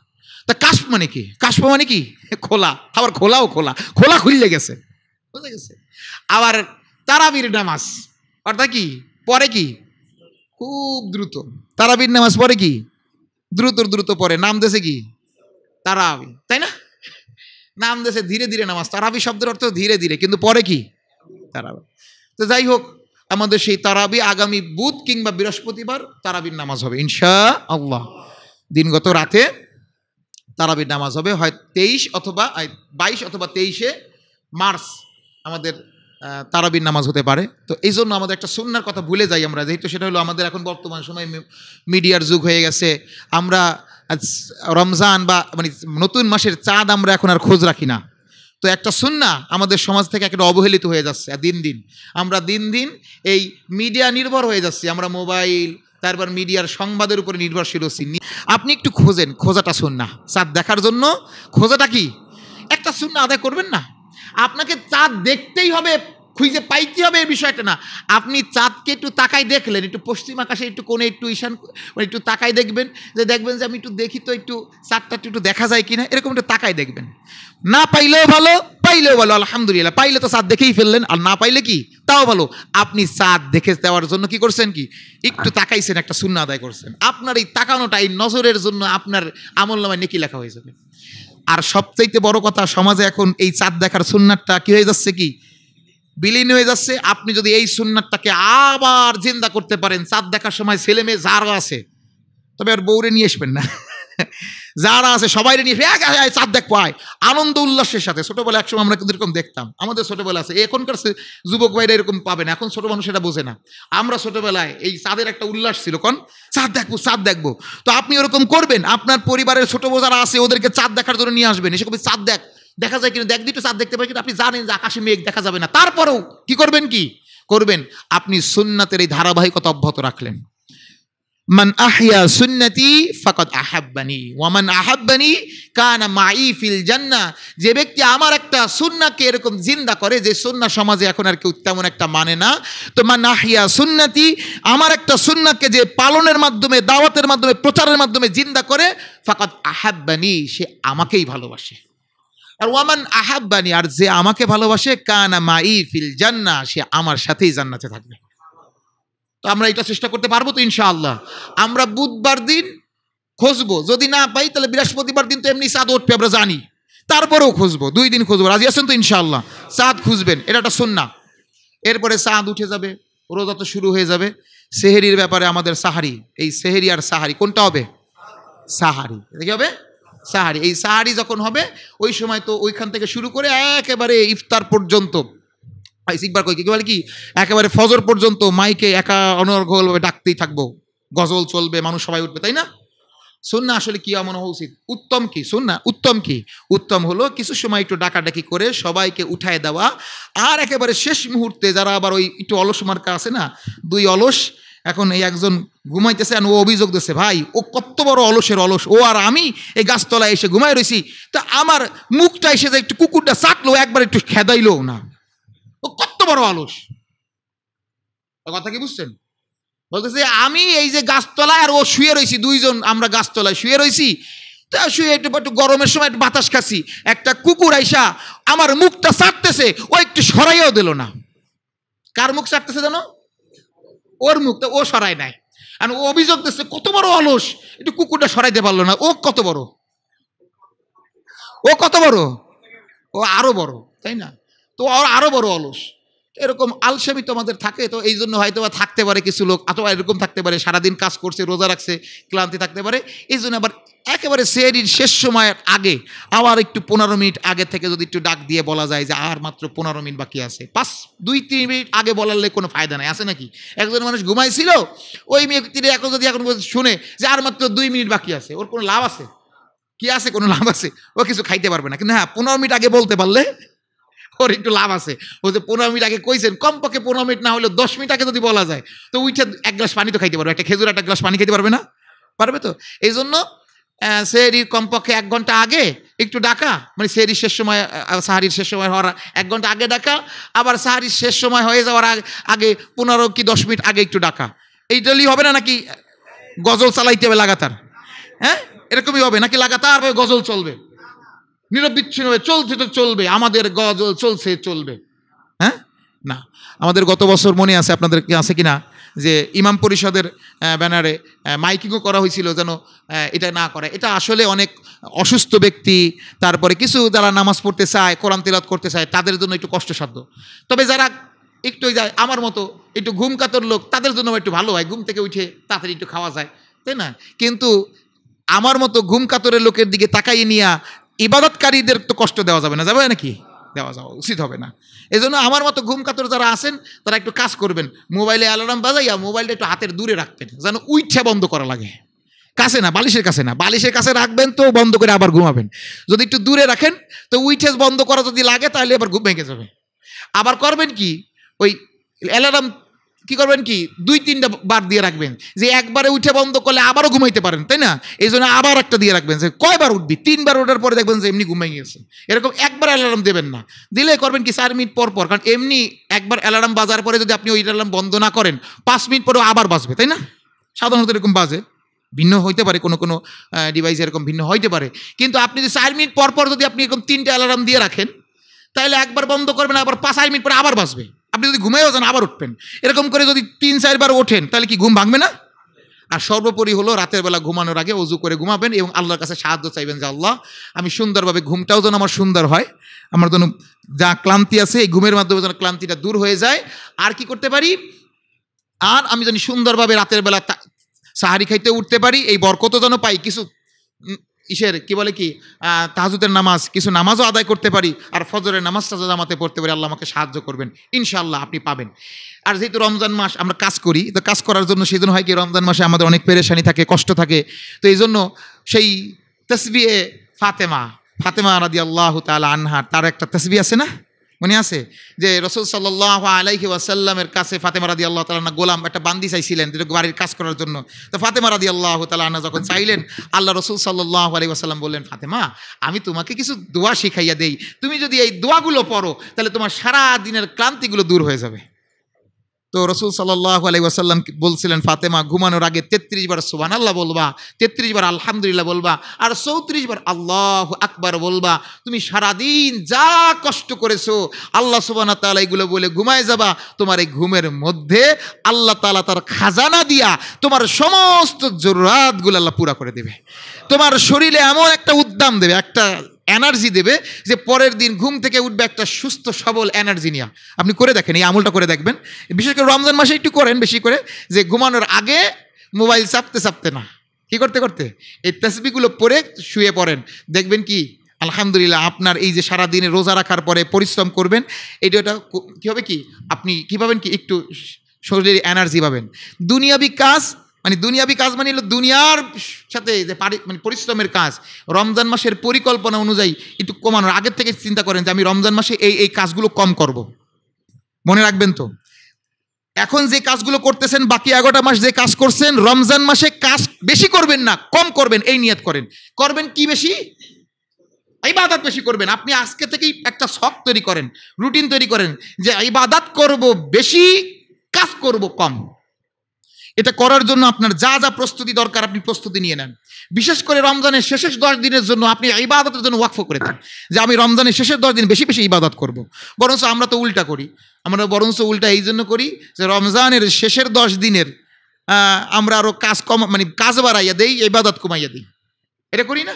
[SPEAKER 1] তা কাশ্প মানে কি কাশ্প মানে কি খোলা আবার খোলাও খোলা খোলা খুললে গেছে বুঝে গেছে আবার তারাবির নামাজ অর্থাৎ কি পরে কি খুব দ্রুত তারাবির নামাজ পরে কি দ্রুত দ্রুত পরে নাম দেশে কি তারাবি তাই না নাম দেশে ধীরে ধীরে নামাজ তারাবি শব্দের অর্থ ধীরে ধীরে কিন্তু পরে কি তারাবি তো যাই হোক আমাদের সেই তারাবি আগামী বুধ কিংবা বৃহস্পতিবার তারাবির নামাজ হবে ইনশা আল্লাহ দিনগত রাতে তারাবির নামাজ হবে হয় তেইশ অথবা বাইশ অথবা তেইশে মার্চ আমাদের তারাবির নামাজ হতে পারে তো এই জন্য আমাদের একটা সুন্নার কথা ভুলে যাই আমরা যেহেতু সেটা হলো আমাদের এখন বর্তমান সময় মিডিয়ার যুগ হয়ে গেছে আমরা আজ রমজান বা মানে নতুন মাসের চাঁদ আমরা এখন আর খোঁজ রাখি না তো একটা সুন্না আমাদের সমাজ থেকে একটা অবহেলিত হয়ে যাচ্ছে দিন দিন আমরা দিন দিন এই মিডিয়া নির্ভর হয়ে যাচ্ছি আমরা মোবাইল তারপর মিডিয়ার সংবাদের উপরে নির্ভরশীল হচ্ছি আপনি একটু খোঁজেন খোঁজাটা সুন্না চাঁদ দেখার জন্য খোঁজাটা কি একটা সুন্না আদায় করবেন না আপনাকে চাঁদ দেখতেই হবে খুঁজে পাইতে হবে এই বিষয়টা না আপনি চাঁদকে একটু তাকাই দেখলেন একটু পশ্চিম আকাশে একটু কোণে একটু ঈশান মানে একটু তাকাই দেখবেন যে দেখবেন যে আমি একটু দেখি তো একটু চাঁদটা একটু দেখা যায় কিনা এরকম একটু তাকাই দেখবেন না পাইলেও ভালো পাইলেও ভালো আলহামদুলিল্লাহ পাইলে তো চাঁদ দেখেই ফেললেন আর না পাইলে কি তাও ভালো আপনি চাঁদ দেখে দেওয়ার জন্য কি করছেন কি একটু তাকাইছেন একটা শূন্য আদায় করছেন আপনার এই তাকানোটা এই নজরের জন্য আপনার আমল নামায় নেকি লেখা হয়ে যাবে আর সবচাইতে বড় কথা সমাজে এখন এই চাঁদ দেখার সুন্নারটা কি হয়ে যাচ্ছে কি বিলীন হয়ে যাচ্ছে আপনি যদি এই সুন্নাতটাকে আবার জিন্দা করতে পারেন চাঁদ দেখার সময় ছেলে মেয়ে যারা আছে তবে আর বউরে নিয়ে আসবেন না যারা আছে সবাই নিয়ে চাঁদ দেখ পায় আনন্দ উল্লাসের সাথে ছোটোবেলা একসময় আমরা কিন্তু এরকম দেখতাম আমাদের ছোটোবেলা আছে এখনকার যুবক ভাইরা এরকম পাবে না এখন ছোটো মানুষ এটা বোঝে না আমরা ছোটোবেলায় এই চাঁদের একটা উল্লাস ছিল কোন চাঁদ দেখবো চাঁদ দেখবো তো আপনি ওরকম করবেন আপনার পরিবারের ছোটো যারা আছে ওদেরকে চাঁদ দেখার জন্য নিয়ে আসবেন এসে চাঁদ দেখ দেখা যায় কিন্তু দেখ দুটো চাঁদ দেখতে পাই কিন্তু আপনি জানেন যে আকাশে মেঘ দেখা যাবে না তারপরেও কি করবেন কি করবেন আপনি সুন্নাতের এই ধারাবাহিকতা অব্যাহত রাখলেন মান আহিয়া সুন্নতি ফাকত আহাব্বানি ওয়ামান আহাব্বানি কানা মাই ফিল জান্না যে ব্যক্তি আমার একটা সুন্নাকে এরকম জিন্দা করে যে সুন্না সমাজে এখন আর কেউ তেমন একটা মানে না তো মান আহিয়া সুন্নতি আমার একটা সুন্নাকে যে পালনের মাধ্যমে দাওয়াতের মাধ্যমে প্রচারের মাধ্যমে জিন্দা করে ফাকত আহাব্বানি সে আমাকেই ভালোবাসে আর ওয়ামান আহাব্বানি আর যে আমাকে ভালোবাসে কানা মাই ফিল জান্না সে আমার সাথেই জান্নাতে থাকবে তো আমরা এটা চেষ্টা করতে পারবো তো ইনশাআল্লাহ আমরা বুধবার দিন খুঁজবো যদি না পাই তাহলে বৃহস্পতিবার দিন তো এমনি চাঁদ উঠবে আমরা জানি তারপরেও খুঁজবো দুই দিন খুঁজবো রাজি আছেন তো ইনশাআল্লাহ চাঁদ খুঁজবেন এটা একটা না এরপরে চাঁদ উঠে যাবে রোজা তো শুরু হয়ে যাবে সেহেরির ব্যাপারে আমাদের সাহারি এই সেহেরি আর সাহারি কোনটা হবে সাহারি এটা কি হবে সাহারি এই সাহারি যখন হবে ওই সময় তো ওইখান থেকে শুরু করে একেবারে ইফতার পর্যন্ত ইকবার কই কি বলে কি একেবারে ফজর পর্যন্ত মাইকে একা অনর্ঘলভাবে ডাকতেই থাকবো গজল চলবে মানুষ সবাই উঠবে তাই না না আসলে কি এমন হওয়া উচিত উত্তম কি না উত্তম কি উত্তম হলো কিছু সময় একটু ডাকাডাকি করে সবাইকে উঠায় দেওয়া আর একেবারে শেষ মুহূর্তে যারা আবার ওই একটু অলস মার্কা আছে না দুই অলস এখন এই একজন ঘুমাইতেছে ও অভিযোগ দিচ্ছে ভাই ও কত বড় অলসের অলস ও আর আমি এই গাছতলায় এসে ঘুমাই রয়েছি তা আমার মুখটা এসে যে একটু কুকুরটা চাকলো একবার একটু খেদাইল না ও কত বড় অলস কথা কি বুঝছেন বলতেছে আমি এই যে গাছতলায় আর ও শুয়ে রয়েছি দুইজন আমরা গাছতলায় শুয়ে রয়েছি তা শুয়ে একটু একটু গরমের সময় একটু বাতাস খাচ্ছি একটা কুকুর আইসা আমার মুখটা চাটতেছে ও একটু সরাইও দিল না কার মুখ চাটতেছে জানো ওর মুখটা ও সরায় নাই আর ও অভিযোগ দিচ্ছে কত বড় অলস একটু কুকুরটা সরাইতে পারলো না ও কত বড় ও কত বড় ও আরো বড় তাই না তো আরো বড় অলস এরকম আলসেমি তোমাদের থাকে তো এই জন্য হয়তো বা থাকতে পারে কিছু লোক অথবা এরকম থাকতে পারে সারাদিন কাজ করছে রোজা রাখছে ক্লান্তি থাকতে পারে এই জন্য আবার একেবারে সেরির শেষ সময়ের আগে আবার একটু পনেরো মিনিট আগে থেকে যদি একটু ডাক দিয়ে বলা যায় যে আর মাত্র পনেরো মিনিট বাকি আছে পাঁচ দুই তিন মিনিট আগে বলারলে কোনো ফায়দা নাই আছে নাকি একজন মানুষ ঘুমাইছিল ওই মেয়ে এখন যদি এখন শুনে যে আর মাত্র দুই মিনিট বাকি আছে ওর কোনো লাভ আছে কি আছে কোনো লাভ আছে ও কিছু খাইতে পারবে না কিন্তু হ্যাঁ পনেরো মিনিট আগে বলতে পারলে ওর একটু লাভ আছে ও যে পনেরো মিনিট আগে কইছেন কমপক্ষে পনেরো মিনিট না হলে দশ মিনিট আগে যদি বলা যায় তো উইটা এক গ্লাস পানি তো খাইতে পারবে একটা খেজুর একটা গ্লাস পানি খেতে পারবে না পারবে তো এই জন্য সেহরির কমপক্ষে এক ঘন্টা আগে একটু ডাকা মানে সেহরির শেষ সময় সাহারির শেষ সময় হওয়ার এক ঘন্টা আগে ডাকা আবার সাহারির শেষ সময় হয়ে যাওয়ার আগে আগে পনেরো কি দশ মিনিট আগে একটু ডাকা এইটাই হবে না নাকি গজল চালাইতে হবে লাগাতার হ্যাঁ এরকমই হবে নাকি লাগাতার গজল চলবে নিরবিচ্ছিন্নভাবে চলছে তো চলবে আমাদের গজল চলছে চলবে হ্যাঁ না আমাদের গত বছর মনে আছে আপনাদের আছে কি না যে ইমাম পরিষদের ব্যানারে মাইকিংও করা হয়েছিল যেন এটা না করা এটা আসলে অনেক অসুস্থ ব্যক্তি তারপরে কিছু যারা নামাজ পড়তে চায় কোরআন তিলাত করতে চায় তাদের জন্য একটু কষ্টসাধ্য তবে যারা একটু যায় আমার মতো একটু ঘুম কাতর লোক তাদের জন্য একটু ভালো হয় ঘুম থেকে উঠে তাড়াতাড়ি একটু খাওয়া যায় তাই না কিন্তু আমার মতো ঘুম কাতরের লোকের দিকে তাকাই নিয়া ইবাদতকারীদের তো কষ্ট দেওয়া যাবে না যাবে নাকি দেওয়া যাওয়া উচিত হবে না এই জন্য আমার মতো ঘুম কাতর যারা আছেন তারা একটু কাজ করবেন মোবাইলে অ্যালার্ম বাজাইয়া মোবাইলটা একটু হাতের দূরে রাখবেন যেন উইঠা বন্ধ করা লাগে কাছে না বালিশের কাছে না বালিশের কাছে রাখবেন তো বন্ধ করে আবার ঘুমাবেন যদি একটু দূরে রাখেন তো উইঠেস বন্ধ করা যদি লাগে তাহলে আবার ঘুম ভেঙে যাবে আবার করবেন কি ওই অ্যালার্ম কি করবেন কি দুই তিনটা বার দিয়ে রাখবেন যে একবারে উঠে বন্ধ করলে আবারও ঘুমাইতে পারেন তাই না এই জন্য আবার একটা দিয়ে রাখবেন যে কয়বার উঠবি তিনবার ওঠার পরে দেখবেন যে এমনি ঘুমাই গেছে এরকম একবার অ্যালার্ম দেবেন না দিলে করবেন কি চার মিনিট পর পর কারণ এমনি একবার অ্যালার্ম বাজার পরে যদি আপনি ওই অ্যালার্ম বন্ধ না করেন পাঁচ মিনিট পরেও আবার বাজবে তাই না সাধারণত এরকম বাজে ভিন্ন হইতে পারে কোনো কোনো ডিভাইস এরকম ভিন্ন হইতে পারে কিন্তু আপনি যদি চার মিনিট পর পর যদি আপনি এরকম তিনটা অ্যালার্ম দিয়ে রাখেন তাহলে একবার বন্ধ করবেন আবার পাঁচ মিনিট পরে আবার বাজবে আপনি যদি ঘুমাইও যান আবার উঠবেন এরকম করে যদি তিন চারবার ওঠেন তাহলে কি ঘুম ভাঙবে না আর সর্বোপরি হলো রাতের বেলা ঘুমানোর আগে অজু করে ঘুমাবেন এবং আল্লাহর কাছে সাহায্য চাইবেন যে আল্লাহ আমি সুন্দরভাবে ঘুমটাও যেন আমার সুন্দর হয় আমার যেন যা ক্লান্তি আছে এই ঘুমের মাধ্যমে যেন ক্লান্তিটা দূর হয়ে যায় আর কি করতে পারি আর আমি যেন সুন্দরভাবে রাতের বেলা সাহারি খাইতে উঠতে পারি এই বরকতও যেন পাই কিছু ইসের কি বলে কি তাহাজুদের নামাজ কিছু নামাজও আদায় করতে পারি আর ফজরের তাজা জামাতে পড়তে পারি আল্লাহ আমাকে সাহায্য করবেন ইনশাআল্লাহ আপনি পাবেন আর যেহেতু রমজান মাস আমরা কাজ করি তো কাজ করার জন্য সেই জন্য হয় কি রমজান মাসে আমাদের অনেক পেরেশানি থাকে কষ্ট থাকে তো এই জন্য সেই তসবিয়ে ফাতেমা ফাতেমা রাদি আল্লাহ তাল আনহার তার একটা তসবি আছে না মনে আছে যে রসুল সাল্লাহ আলাইহি ওয়াসাল্লামের কাছে ফাতেমা রাদি আল্লাহ তালা গোলাম একটা বান্দি চাইছিলেন বাড়ির কাজ করার জন্য তো ফাতেমা রাদি আল্লাহ তালা যখন চাইলেন আল্লাহ রসুল সাল্লাহ আলি ওয়াসাল্লাম বললেন ফাতেমা আমি তোমাকে কিছু দোয়া শিখাইয়া দেই তুমি যদি এই দোয়াগুলো পড়ো তাহলে তোমার সারা দিনের ক্লান্তিগুলো দূর হয়ে যাবে তো রসুল সাল্লাহ আলাই ওয়াসাল্লাম বলছিলেন ফাতেমা ঘুমানোর আগে তেত্রিশ বার সোহান আল্লাহ বলবা তেত্রিশ বার আলহামদুলিল্লাহ বলবা আর চৌত্রিশ বার আল্লাহ আকবার বলবা তুমি সারাদিন যা কষ্ট করেছো আল্লাহ সুবানা তালা এগুলো বলে ঘুমায় যাবা তোমার এই ঘুমের মধ্যে আল্লাহ তালা তার খাজানা দিয়া তোমার সমস্ত জরুরাতগুলো আল্লাহ পুরা করে দেবে তোমার শরীরে এমন একটা উদ্যাম দেবে একটা এনার্জি দেবে যে পরের দিন ঘুম থেকে উঠবে একটা সুস্থ সবল এনার্জি নিয়ে আপনি করে দেখেন এই আমলটা করে দেখবেন বিশেষ করে রমজান মাসে একটু করেন বেশি করে যে ঘুমানোর আগে মোবাইল চাপতে চাপতে না কি করতে করতে এই তেসবিগুলো পরে শুয়ে পড়েন দেখবেন কি আলহামদুলিল্লাহ আপনার এই যে সারা দিনে রোজা রাখার পরে পরিশ্রম করবেন এটা কী হবে কি আপনি কী পাবেন কি একটু শরীরের এনার্জি পাবেন দুনিয়াবি কাজ মানে দুনিয়াবি কাজ মানে হলো দুনিয়ার সাথে যে মানে পরিশ্রমের কাজ রমজান মাসের পরিকল্পনা অনুযায়ী একটু কমানোর আগের থেকে চিন্তা করেন যে আমি রমজান মাসে এই এই কাজগুলো কম করব। মনে রাখবেন তো এখন যে কাজগুলো করতেছেন বাকি এগারোটা মাস যে কাজ করছেন রমজান মাসে কাজ বেশি করবেন না কম করবেন এই নিয়াত করেন করবেন কি বেশি এই বাদাত বেশি করবেন আপনি আজকে থেকেই একটা শখ তৈরি করেন রুটিন তৈরি করেন যে এই বাদাত করব বেশি কাজ করব কম এটা করার জন্য আপনার যা যা প্রস্তুতি দরকার আপনি প্রস্তুতি নিয়ে নেন বিশেষ করে রমজানের শেষের দশ দিনের জন্য আপনি ইবাদতের জন্য ওয়াকফ করে দেন যে আমি রমজানের শেষের দশ দিন বেশি বেশি ইবাদত করব। বরঞ্চ আমরা তো উল্টা করি আমরা বরঞ্চ উল্টা এই জন্য করি যে রমজানের শেষের দশ দিনের আমরা আরও কাজ কম মানে কাজ বাড়াইয়া দেই ইবাদত কমাইয়া দিই এটা করি না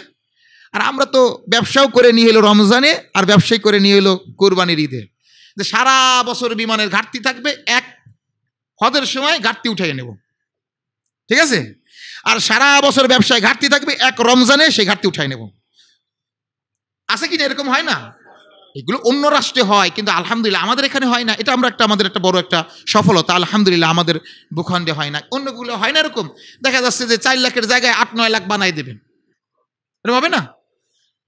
[SPEAKER 1] আর আমরা তো ব্যবসাও করে নিয়ে এলো রমজানে আর ব্যবসায় করে নিয়ে এলো কোরবানির ঈদে যে সারা বছর বিমানের ঘাটতি থাকবে এক হদের সময় ঘাটতি উঠাই নেব ঠিক আছে আর সারা বছর ব্যবসায় ঘাটতি থাকবে এক রমজানে সেই ঘাটতি উঠাই নেব আছে কি না এরকম হয় না এগুলো অন্য রাষ্ট্রে হয় কিন্তু আলহামদুলিল্লাহ আমাদের এখানে হয় না এটা আমরা একটা আমাদের একটা বড় একটা সফলতা আলহামদুলিল্লাহ আমাদের ভূখণ্ডে হয় না অন্যগুলো হয় না এরকম দেখা যাচ্ছে যে চার লাখের জায়গায় আট নয় লাখ বানাই দেবেন এরকম হবে না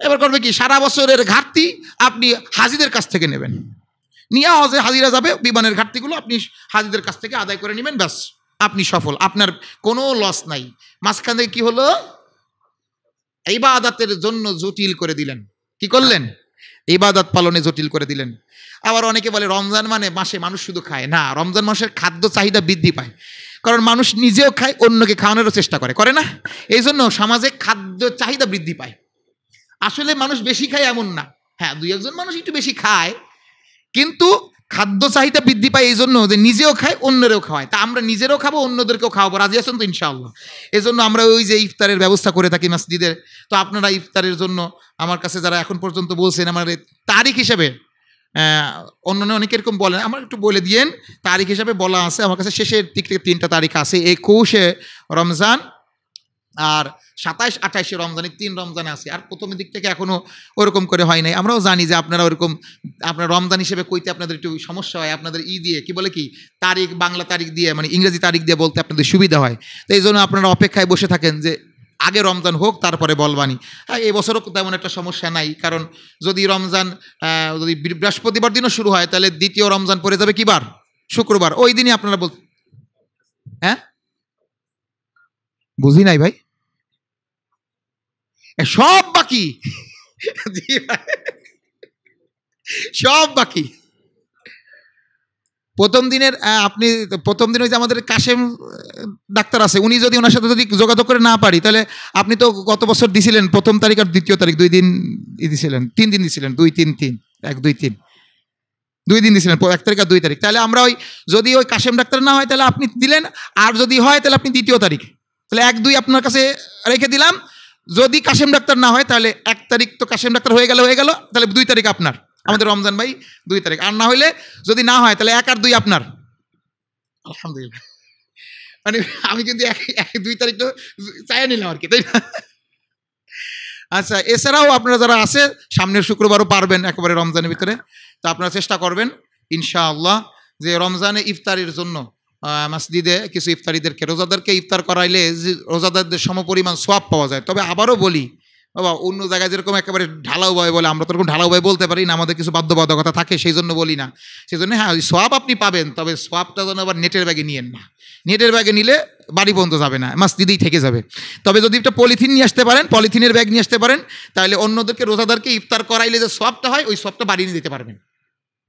[SPEAKER 1] এবার করবে কি সারা বছরের ঘাটতি আপনি হাজিদের কাছ থেকে নেবেন নিয়ে হজে হাজিরা যাবে বিমানের ঘাটতিগুলো আপনি হাজিদের কাছ থেকে আদায় করে নেবেন ব্যাস আপনি সফল আপনার কোনো লস নাই মাঝখানে কি হলো ইবাদাতের জন্য জটিল করে দিলেন কি করলেন এইবাদাত পালনে জটিল করে দিলেন আবার অনেকে বলে রমজান মানে মাসে মানুষ শুধু খায় না রমজান মাসের খাদ্য চাহিদা বৃদ্ধি পায় কারণ মানুষ নিজেও খায় অন্যকে খাওয়ানোরও চেষ্টা করে করে না এই জন্য সমাজে খাদ্য চাহিদা বৃদ্ধি পায় আসলে মানুষ বেশি খায় এমন না হ্যাঁ দুই একজন মানুষ একটু বেশি খায় কিন্তু খাদ্য চাহিদা বৃদ্ধি পায় এই জন্য যে নিজেও খায় অন্যেরও খাওয়ায় তা আমরা নিজেরও খাবো অন্যদেরকেও খাওয়াবো রাজি আছেন তো ইনশাআল্লাহ এই জন্য আমরা ওই যে ইফতারের ব্যবস্থা করে থাকি মাসজিদের তো আপনারা ইফতারের জন্য আমার কাছে যারা এখন পর্যন্ত বলছেন আমার তারিখ হিসেবে অন্য অনেক এরকম বলেন আমার একটু বলে দিয়েন তারিখ হিসাবে বলা আছে আমার কাছে শেষের দিক থেকে তিনটা তারিখ আছে একুশে রমজান আর সাতাইশ আঠাশে রমজানের তিন রমজান আছে আর প্রথম দিক থেকে এখনও ওরকম করে হয় নাই আমরাও জানি যে আপনারা ওরকম আপনার রমজান হিসেবে কইতে আপনাদের একটু সমস্যা হয় আপনাদের ই দিয়ে কি বলে কি তারিখ বাংলা তারিখ দিয়ে মানে ইংরেজি তারিখ দিয়ে বলতে আপনাদের সুবিধা হয় তো এই জন্য আপনারা অপেক্ষায় বসে থাকেন যে আগে রমজান হোক তারপরে বলবানি হ্যাঁ এবছরও তেমন একটা সমস্যা নাই কারণ যদি রমজান যদি বৃহস্পতিবার দিনও শুরু হয় তাহলে দ্বিতীয় রমজান পড়ে যাবে কিবার বার শুক্রবার ওই দিনই আপনারা বল হ্যাঁ বুঝি নাই ভাই সব বাকি সব বাকি প্রথম দিনের আপনি প্রথম দিন ওই যে আমাদের কাশেম ডাক্তার আছে উনি যদি ওনার সাথে যদি যোগাযোগ করে না পারি তাহলে আপনি তো গত বছর দিছিলেন প্রথম তারিখ আর দ্বিতীয় তারিখ দুই দিন দিছিলেন তিন দিন দিছিলেন দুই তিন তিন এক দুই তিন দুই দিন দিছিলেন এক তারিখ আর দুই তারিখ তাহলে আমরা ওই যদি ওই কাশেম ডাক্তার না হয় তাহলে আপনি দিলেন আর যদি হয় তাহলে আপনি দ্বিতীয় তারিখ তাহলে এক দুই আপনার কাছে রেখে দিলাম যদি কাশেম ডাক্তার না হয় তাহলে এক তারিখ তো কাশেম ডাক্তার হয়ে গেল হয়ে গেল তাহলে দুই তারিখ আপনার আমাদের রমজান ভাই দুই তারিখ আর না হইলে যদি না হয় তাহলে এক আর দুই আপনার আলহামদুলিল্লাহ মানে আমি কিন্তু এক দুই তারিখ তো চাই নিলাম আর কি তাই না আচ্ছা এছাড়াও আপনারা যারা আছে সামনের শুক্রবারও পারবেন একেবারে রমজানের ভিতরে তা আপনারা চেষ্টা করবেন ইনশাআল্লাহ যে রমজানে ইফতারির জন্য মসজিদে কিছু ইফতারিদেরকে রোজাদারকে ইফতার করাইলে রোজাদারদের সমপরিমাণ সোয়াব পাওয়া যায় তবে আবারও বলি বাবা অন্য জায়গায় যেরকম একেবারে ঢালাও ভয় বলে আমরা তো এরকম ভয় বলতে পারি না আমাদের কিছু বাধ্যবাধকতা থাকে সেই জন্য বলি না সেই জন্য হ্যাঁ ওই সোয়াব আপনি পাবেন তবে সোয়াবটা যেন আবার নেটের ব্যাগে নিয়েন না নেটের ব্যাগে নিলে বাড়ি পর্যন্ত যাবে না দিদিই থেকে যাবে তবে যদি একটা পলিথিন নিয়ে আসতে পারেন পলিথিনের ব্যাগ নিয়ে আসতে পারেন তাহলে অন্যদেরকে রোজাদারকে ইফতার করাইলে যে সোয়াবটা হয় ওই সোয়াবটা বাড়ি নিয়ে দিতে পারবেন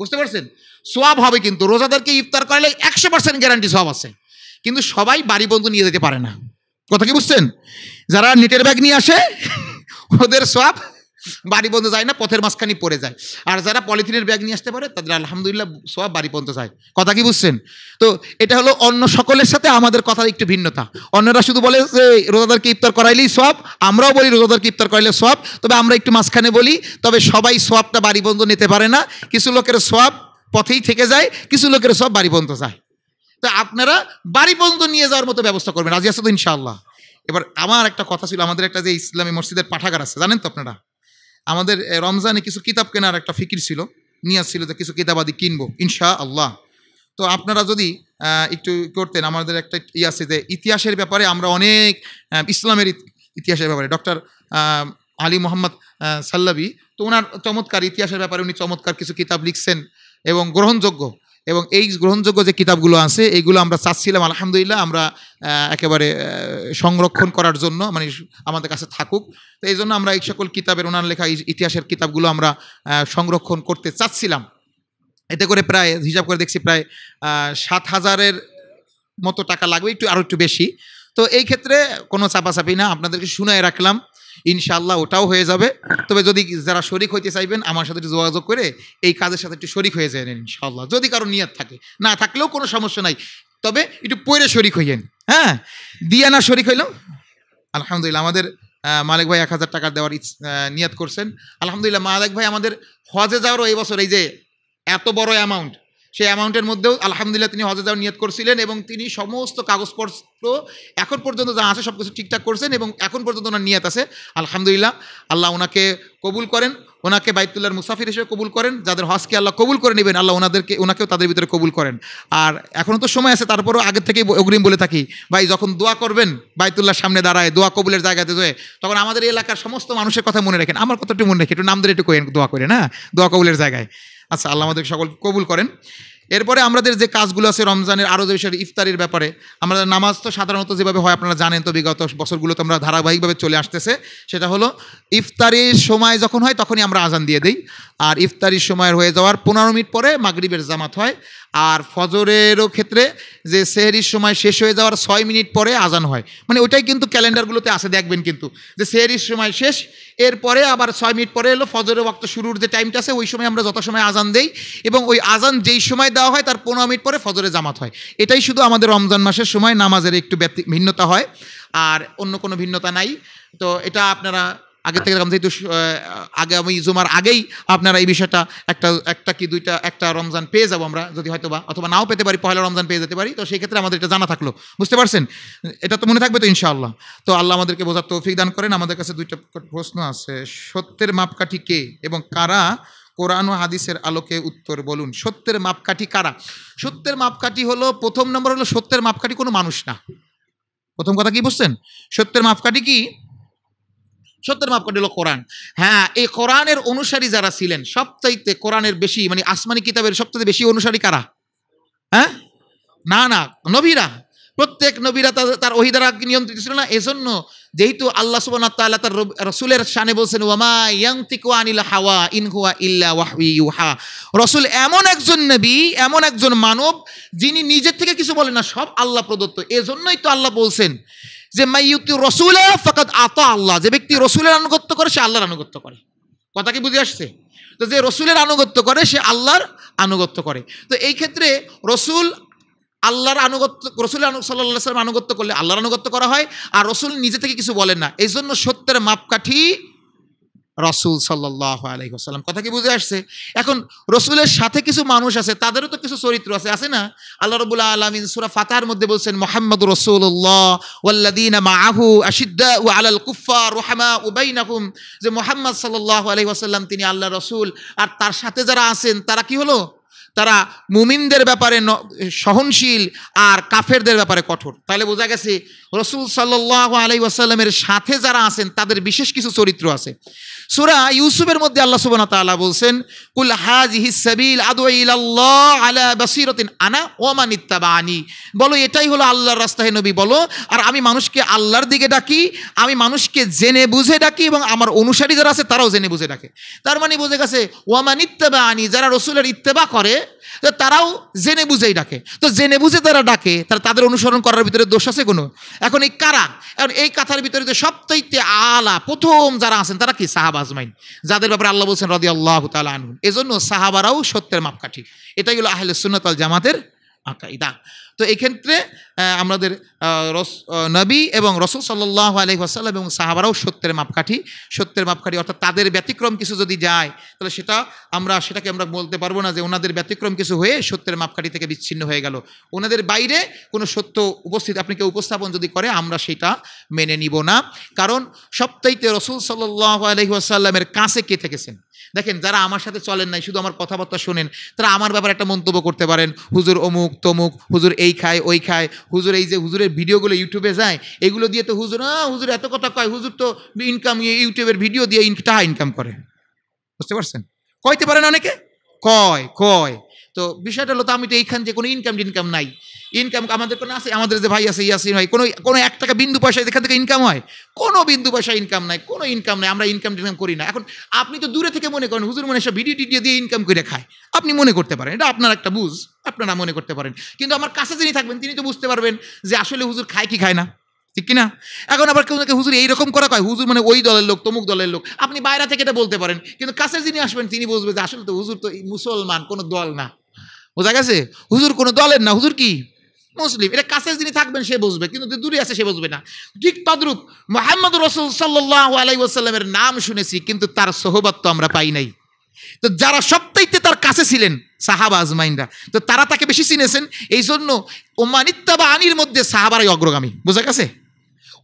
[SPEAKER 1] বুঝতে পারছেন সোয়াব হবে কিন্তু রোজাদারকে ইফতার করালে একশো পার্সেন্ট গ্যারান্টি সোয়াব আছে কিন্তু সবাই বাড়ি বন্ধু নিয়ে যেতে পারে না কথা কি বুঝছেন যারা নেটের ব্যাগ নিয়ে আসে ওদের সোয়াব বাড়ি বন্ধ যায় না পথের মাঝখানে পড়ে যায় আর যারা পলিথিনের ব্যাগ নিয়ে আসতে পারে তাদের আলহামদুলিল্লাহ সব বাড়ি পর্যন্ত যায় কথা কি বুঝছেন তো এটা হলো অন্য সকলের সাথে আমাদের কথার একটু ভিন্নতা অন্যরা শুধু বলে যে রোজাদারকে ইফতার করাইলেই সব আমরাও বলি রোজাদারকে ইফতার করাইলে সব তবে আমরা একটু মাঝখানে বলি তবে সবাই সবটা বাড়ি বন্ধ নিতে পারে না কিছু লোকের সব পথেই থেকে যায় কিছু লোকের সব বাড়ি পর্যন্ত যায় তো আপনারা বাড়ি পর্যন্ত নিয়ে যাওয়ার মতো ব্যবস্থা করবেন রাজি আসাদ ইনশাআল্লাহ এবার আমার একটা কথা ছিল আমাদের একটা যে ইসলামী মসজিদের পাঠাগার আছে জানেন তো আপনারা আমাদের রমজানে কিছু কিতাব কেনার একটা ফিকির ছিল নিয়ে ছিল যে কিছু আদি কিনবো ইনশা আল্লাহ তো আপনারা যদি একটু করতেন আমাদের একটা ই ইয়ে আছে যে ইতিহাসের ব্যাপারে আমরা অনেক ইসলামের ইতিহাসের ব্যাপারে ডক্টর আলী মোহাম্মদ সাল্লাবি তো ওনার চমৎকার ইতিহাসের ব্যাপারে উনি চমৎকার কিছু কিতাব লিখছেন এবং গ্রহণযোগ্য এবং এই গ্রহণযোগ্য যে কিতাবগুলো আছে এইগুলো আমরা চাচ্ছিলাম আলহামদুলিল্লাহ আমরা একেবারে সংরক্ষণ করার জন্য মানে আমাদের কাছে থাকুক তো এই জন্য আমরা এই সকল কিতাবের ওনার লেখা ইতিহাসের কিতাবগুলো আমরা সংরক্ষণ করতে চাচ্ছিলাম এতে করে প্রায় হিসাব করে দেখছি প্রায় সাত হাজারের মতো টাকা লাগবে একটু আরও একটু বেশি তো এই ক্ষেত্রে কোনো চাপাচাপি না আপনাদেরকে শুনে রাখলাম ইনশাল্লাহ ওটাও হয়ে যাবে তবে যদি যারা শরিক হইতে চাইবেন আমার সাথে একটু যোগাযোগ করে এই কাজের সাথে একটু শরিক হয়ে যায় ইনশাল্লাহ যদি কারো নিয়াত থাকে না থাকলেও কোনো সমস্যা নাই তবে একটু পরে শরিক হইয়েন হ্যাঁ দিয়া না শরিক হইল আলহামদুলিল্লাহ আমাদের মালিক ভাই এক হাজার টাকা দেওয়ার নিয়াত করছেন আলহামদুলিল্লাহ মালিক ভাই আমাদের হজে যাওয়ারও এই বছর এই যে এত বড় অ্যামাউন্ট সেই অ্যামাউন্টের মধ্যেও আলহামদুলিল্লাহ তিনি হজে যাওয়ার নিয়ত করছিলেন এবং তিনি সমস্ত কাগজপত্র এখন পর্যন্ত যা আছে সব কিছু ঠিকঠাক করছেন এবং এখন পর্যন্ত ওনার নিয়ত আছে আলহামদুলিল্লাহ আল্লাহ ওনাকে কবুল করেন ওনাকে বাইতুল্লাহর মুসাফির হিসেবে কবুল করেন যাদের হজকে আল্লাহ কবুল করে নেবেন আল্লাহ ওনাদেরকে ওনাকেও তাদের ভিতরে কবুল করেন আর এখনও তো সময় আছে তারপরেও আগের থেকেই অগ্রিম বলে থাকি ভাই যখন দোয়া করবেন বাইতুল্লাহর সামনে দাঁড়ায় দোয়া কবুলের জায়গাতে যায় তখন আমাদের এলাকার সমস্ত মানুষের কথা মনে রাখেন আমার কথাটি মনে রাখি একটু নাম ধরে একটু দোয়া করেন হ্যাঁ দোয়া কবুলের জায়গায় আচ্ছা আল্লাহ আমাদের সকল কবুল করেন এরপরে আমাদের যে কাজগুলো আছে রমজানের আরও যে বিষয় ইফতারির ব্যাপারে আমরা নামাজ তো সাধারণত যেভাবে হয় আপনারা জানেন তো বিগত বছরগুলোতে আমরা ধারাবাহিকভাবে চলে আসতেছে সেটা হলো ইফতারির সময় যখন হয় তখনই আমরা আজান দিয়ে দিই আর ইফতারির সময় হয়ে যাওয়ার পনেরো মিনিট পরে মাগরিবের জামাত হয় আর ফজরেরও ক্ষেত্রে যে সেহরির সময় শেষ হয়ে যাওয়ার ছয় মিনিট পরে আজান হয় মানে ওটাই কিন্তু ক্যালেন্ডারগুলোতে আসে দেখবেন কিন্তু যে সেহরির সময় শেষ এরপরে আবার ছয় মিনিট পরে এলো ফজরের ওয়াক্ত শুরুর যে টাইমটা আছে ওই সময় আমরা যথাসময় আজান দেই এবং ওই আজান যেই সময় দেওয়া হয় তার পনেরো মিনিট পরে ফজরে জামাত হয় এটাই শুধু আমাদের রমজান মাসের সময় নামাজের একটু ভিন্নতা হয় আর অন্য কোনো ভিন্নতা নাই তো এটা আপনারা আগে থেকে দেখলাম যেহেতু আগে আমি জুমার আগেই আপনারা এই বিষয়টা একটা একটা কি দুইটা একটা রমজান পেয়ে যাবো আমরা যদি হয়তো বা অথবা নাও পেতে পারি পয়লা রমজান পেয়ে যেতে পারি তো সেই ক্ষেত্রে আমাদের এটা জানা থাকলো বুঝতে পারছেন এটা তো মনে থাকবে তো ইনশাআল্লাহ তো আল্লাহ আমাদেরকে বোঝার তৌফিক দান করেন আমাদের কাছে দুইটা প্রশ্ন আছে সত্যের মাপকাঠি কে এবং কারা কোরআন ও হাদিসের আলোকে উত্তর বলুন সত্যের মাপকাঠি কারা সত্যের মাপকাঠি হলো প্রথম নম্বর হলো সত্যের মাপকাঠি কোনো মানুষ না প্রথম কথা কি বুঝছেন সত্যের মাপকাঠি কি সত্যের মাপ করে কোরআন হ্যাঁ এই কোরআনের অনুসারী যারা ছিলেন সবচাইতে কোরআনের বেশি মানে আসমানি কিতাবের সবচাইতে বেশি অনুসারী কারা হ্যাঁ না না নবীরা প্রত্যেক নবীরা তার ওহিদারা নিয়ন্ত্রিত ছিল না এজন্য যেহেতু আল্লাহ সুবান তার রসুলের শানে বলছেন ওয়ামা ইয়াংতিকু আনিল হাওয়া ইনহুয়া ইল্লা ওয়াহি ইউহা রসুল এমন একজন নবী এমন একজন মানব যিনি নিজের থেকে কিছু বলেন না সব আল্লাহ প্রদত্ত এজন্যই তো আল্লাহ বলছেন যে মাইউতি রসুলা ফকাত আতা আল্লাহ যে ব্যক্তি রসুলের আনুগত্য করে সে আল্লাহর আনুগত্য করে কথা কি বুঝে আসছে তো যে রসুলের আনুগত্য করে সে আল্লাহর আনুগত্য করে তো এই ক্ষেত্রে রসুল আল্লাহর আনুগত্য রসুল সাল্লা সাল্লাম আনুগত্য করলে আল্লাহর আনুগত্য করা হয় আর রসুল নিজে থেকে কিছু বলেন না এই জন্য সত্যের মাপকাঠি রসুল সাল্লাহ আলহিহাসাল্লাম কথা কি বুঝে আসছে এখন রসুলের সাথে কিছু মানুষ আছে তাদেরও তো কিছু চরিত্র আছে আছে না আল্লাহ রবুল্লা আলমিন সুরা ফাতার মধ্যে বলছেন মোহাম্মদ রসুল্লাহ ওয়াল্লাদিন মাহু আশিদ্দা ও আলাল কুফা রোহামা নাহুম যে মোহাম্মদ সাল্লাহ আলহিহাসাল্লাম তিনি আল্লাহ রসুল আর তার সাথে যারা আছেন তারা কি হলো তারা মুমিনদের ব্যাপারে সহনশীল আর কাফেরদের ব্যাপারে কঠোর তাহলে বোঝা গেছে রসুল সাল্লাহ আলাই ওয়াসাল্লামের সাথে যারা আছেন তাদের বিশেষ কিছু চরিত্র আছে সুরা ইউসুফের মধ্যে আল্লাহ সুবান তাল্লাহ বলছেন কুল হাজ হিসাবিল আদুল্লাহ আলা বাসিরতিন আনা ওমান আনি বলো এটাই হলো আল্লাহর রাস্তায় নবী বলো আর আমি মানুষকে আল্লাহর দিকে ডাকি আমি মানুষকে জেনে বুঝে ডাকি এবং আমার অনুসারী যারা আছে তারাও জেনে বুঝে ডাকে তার মানে বুঝে গেছে ওয়ামান ইত্তাবা আনি যারা রসুলের ইত্তেবা করে তো তারাও জেনে বুঝেই ডাকে তো জেনে বুঝে তারা ডাকে তারা তাদের অনুসরণ করার ভিতরে দোষ আছে কোনো এখন এই কারা এখন এই কাথার ভিতরে যে সবচাইতে আলা প্রথম যারা আছেন তারা কি সাহাব আজমাইন যাদের ব্যাপারে আল্লাহ বলছেন রদি আল্লাহ তালা এই এজন্য সাহাবারাও সত্যের মাপকাঠি এটাই হলো আহলে সুন্নত আল জামাতের আকাইদা তো এক্ষেত্রে আমাদের রস নবী এবং রসুল সাল্লাহ আলহিহাসাল্লাম এবং সাহাবারাও সত্যের মাপকাঠি সত্যের মাপকাঠি অর্থাৎ তাদের ব্যতিক্রম কিছু যদি যায় তাহলে সেটা আমরা সেটাকে আমরা বলতে পারবো না যে ওনাদের ব্যতিক্রম কিছু হয়ে সত্যের মাপকাঠি থেকে বিচ্ছিন্ন হয়ে গেল ওনাদের বাইরে কোনো সত্য উপস্থিত আপনি কেউ উপস্থাপন যদি করে আমরা সেটা মেনে নিব না কারণ সপ্তাহিতে রসুল সাল্লাহ আলহিহাসাল্লামের কাছে কে থেকেছেন দেখেন যারা আমার সাথে চলেন নাই শুধু আমার কথাবার্তা শোনেন তারা আমার ব্যাপারে একটা মন্তব্য করতে পারেন হুজুর অমুক তমুক হুজুর এই খায় ওই খায় হুজুর এই যে হুজুরের ভিডিওগুলো ইউটিউবে যায় এগুলো দিয়ে তো হুজুর হ্যাঁ হুজুর এত কথা কয় হুজুর তো ইনকাম ইউটিউবের ইয়ে, ভিডিও দিয়ে টাকা ইনকাম করে বুঝতে পারছেন কয়তে পারেন অনেকে কয় কয় তো বিষয়টা হলো তো আমি তো এইখান যে কোনো ইনকাম টিনকাম নাই ইনকাম আমাদের কোনো আছে আমাদের যে ভাই আছে ইয়াসিন ভাই কোনো কোনো এক টাকা বিন্দু পয়সা যেখান থেকে ইনকাম হয় কোনো বিন্দু পয়সা ইনকাম নাই কোনো ইনকাম নাই আমরা ইনকাম টিনকাম করি না এখন আপনি তো দূরে থেকে মনে করেন হুজুর মনে সব ভিডিও টিডিও দিয়ে ইনকাম করে খায় আপনি মনে করতে পারেন এটা আপনার একটা বুঝ আপনারা মনে করতে পারেন কিন্তু আমার কাছে যিনি থাকবেন তিনি তো বুঝতে পারবেন যে আসলে হুজুর খায় কি খায় না ঠিক কিনা এখন আবার কেউ নাকি হুজুর এইরকম করা কয় হুজুর মানে ওই দলের লোক তমুক দলের লোক আপনি বাইরে থেকে এটা বলতে পারেন কিন্তু কাছে যিনি আসবেন তিনি বুঝবে যে আসলে তো হুজুর তো মুসলমান কোনো দল না বোঝা গেছে হুজুর কোনো দলের না হুজুর কি মুসলিম এটা কাছের যিনি থাকবেন সে বুঝবে কিন্তু দূরে আছে সে বুঝবে না ঠিক তদ্রুপ মোহাম্মদ রসুল সাল্লাহ আলাইসাল্লামের নাম শুনেছি কিন্তু তার সহবাদ তো আমরা পাই নাই তো যারা সবটাইতে তার কাছে ছিলেন সাহাবা আজমাইনরা তো তারা তাকে বেশি চিনেছেন এই জন্য ওমানিত্তা বা আনির মধ্যে সাহাবারাই অগ্রগামী বোঝা গেছে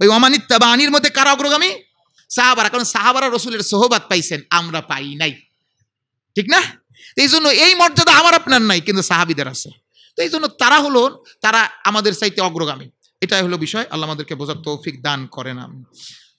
[SPEAKER 1] ওই অমানিত্তা বা আনির মধ্যে কারা অগ্রগামী সাহাবারা কারণ সাহাবারা রসুলের সহবাদ পাইছেন আমরা পাই নাই ঠিক না এই জন্য এই মর্যাদা আমার আপনার নাই কিন্তু সাহাবিদের আছে তো এই জন্য তারা হলো তারা আমাদের চাইতে অগ্রগামী এটাই হলো বিষয় আল্লাহ আমাদেরকে বোঝার তৌফিক দান করেন আমি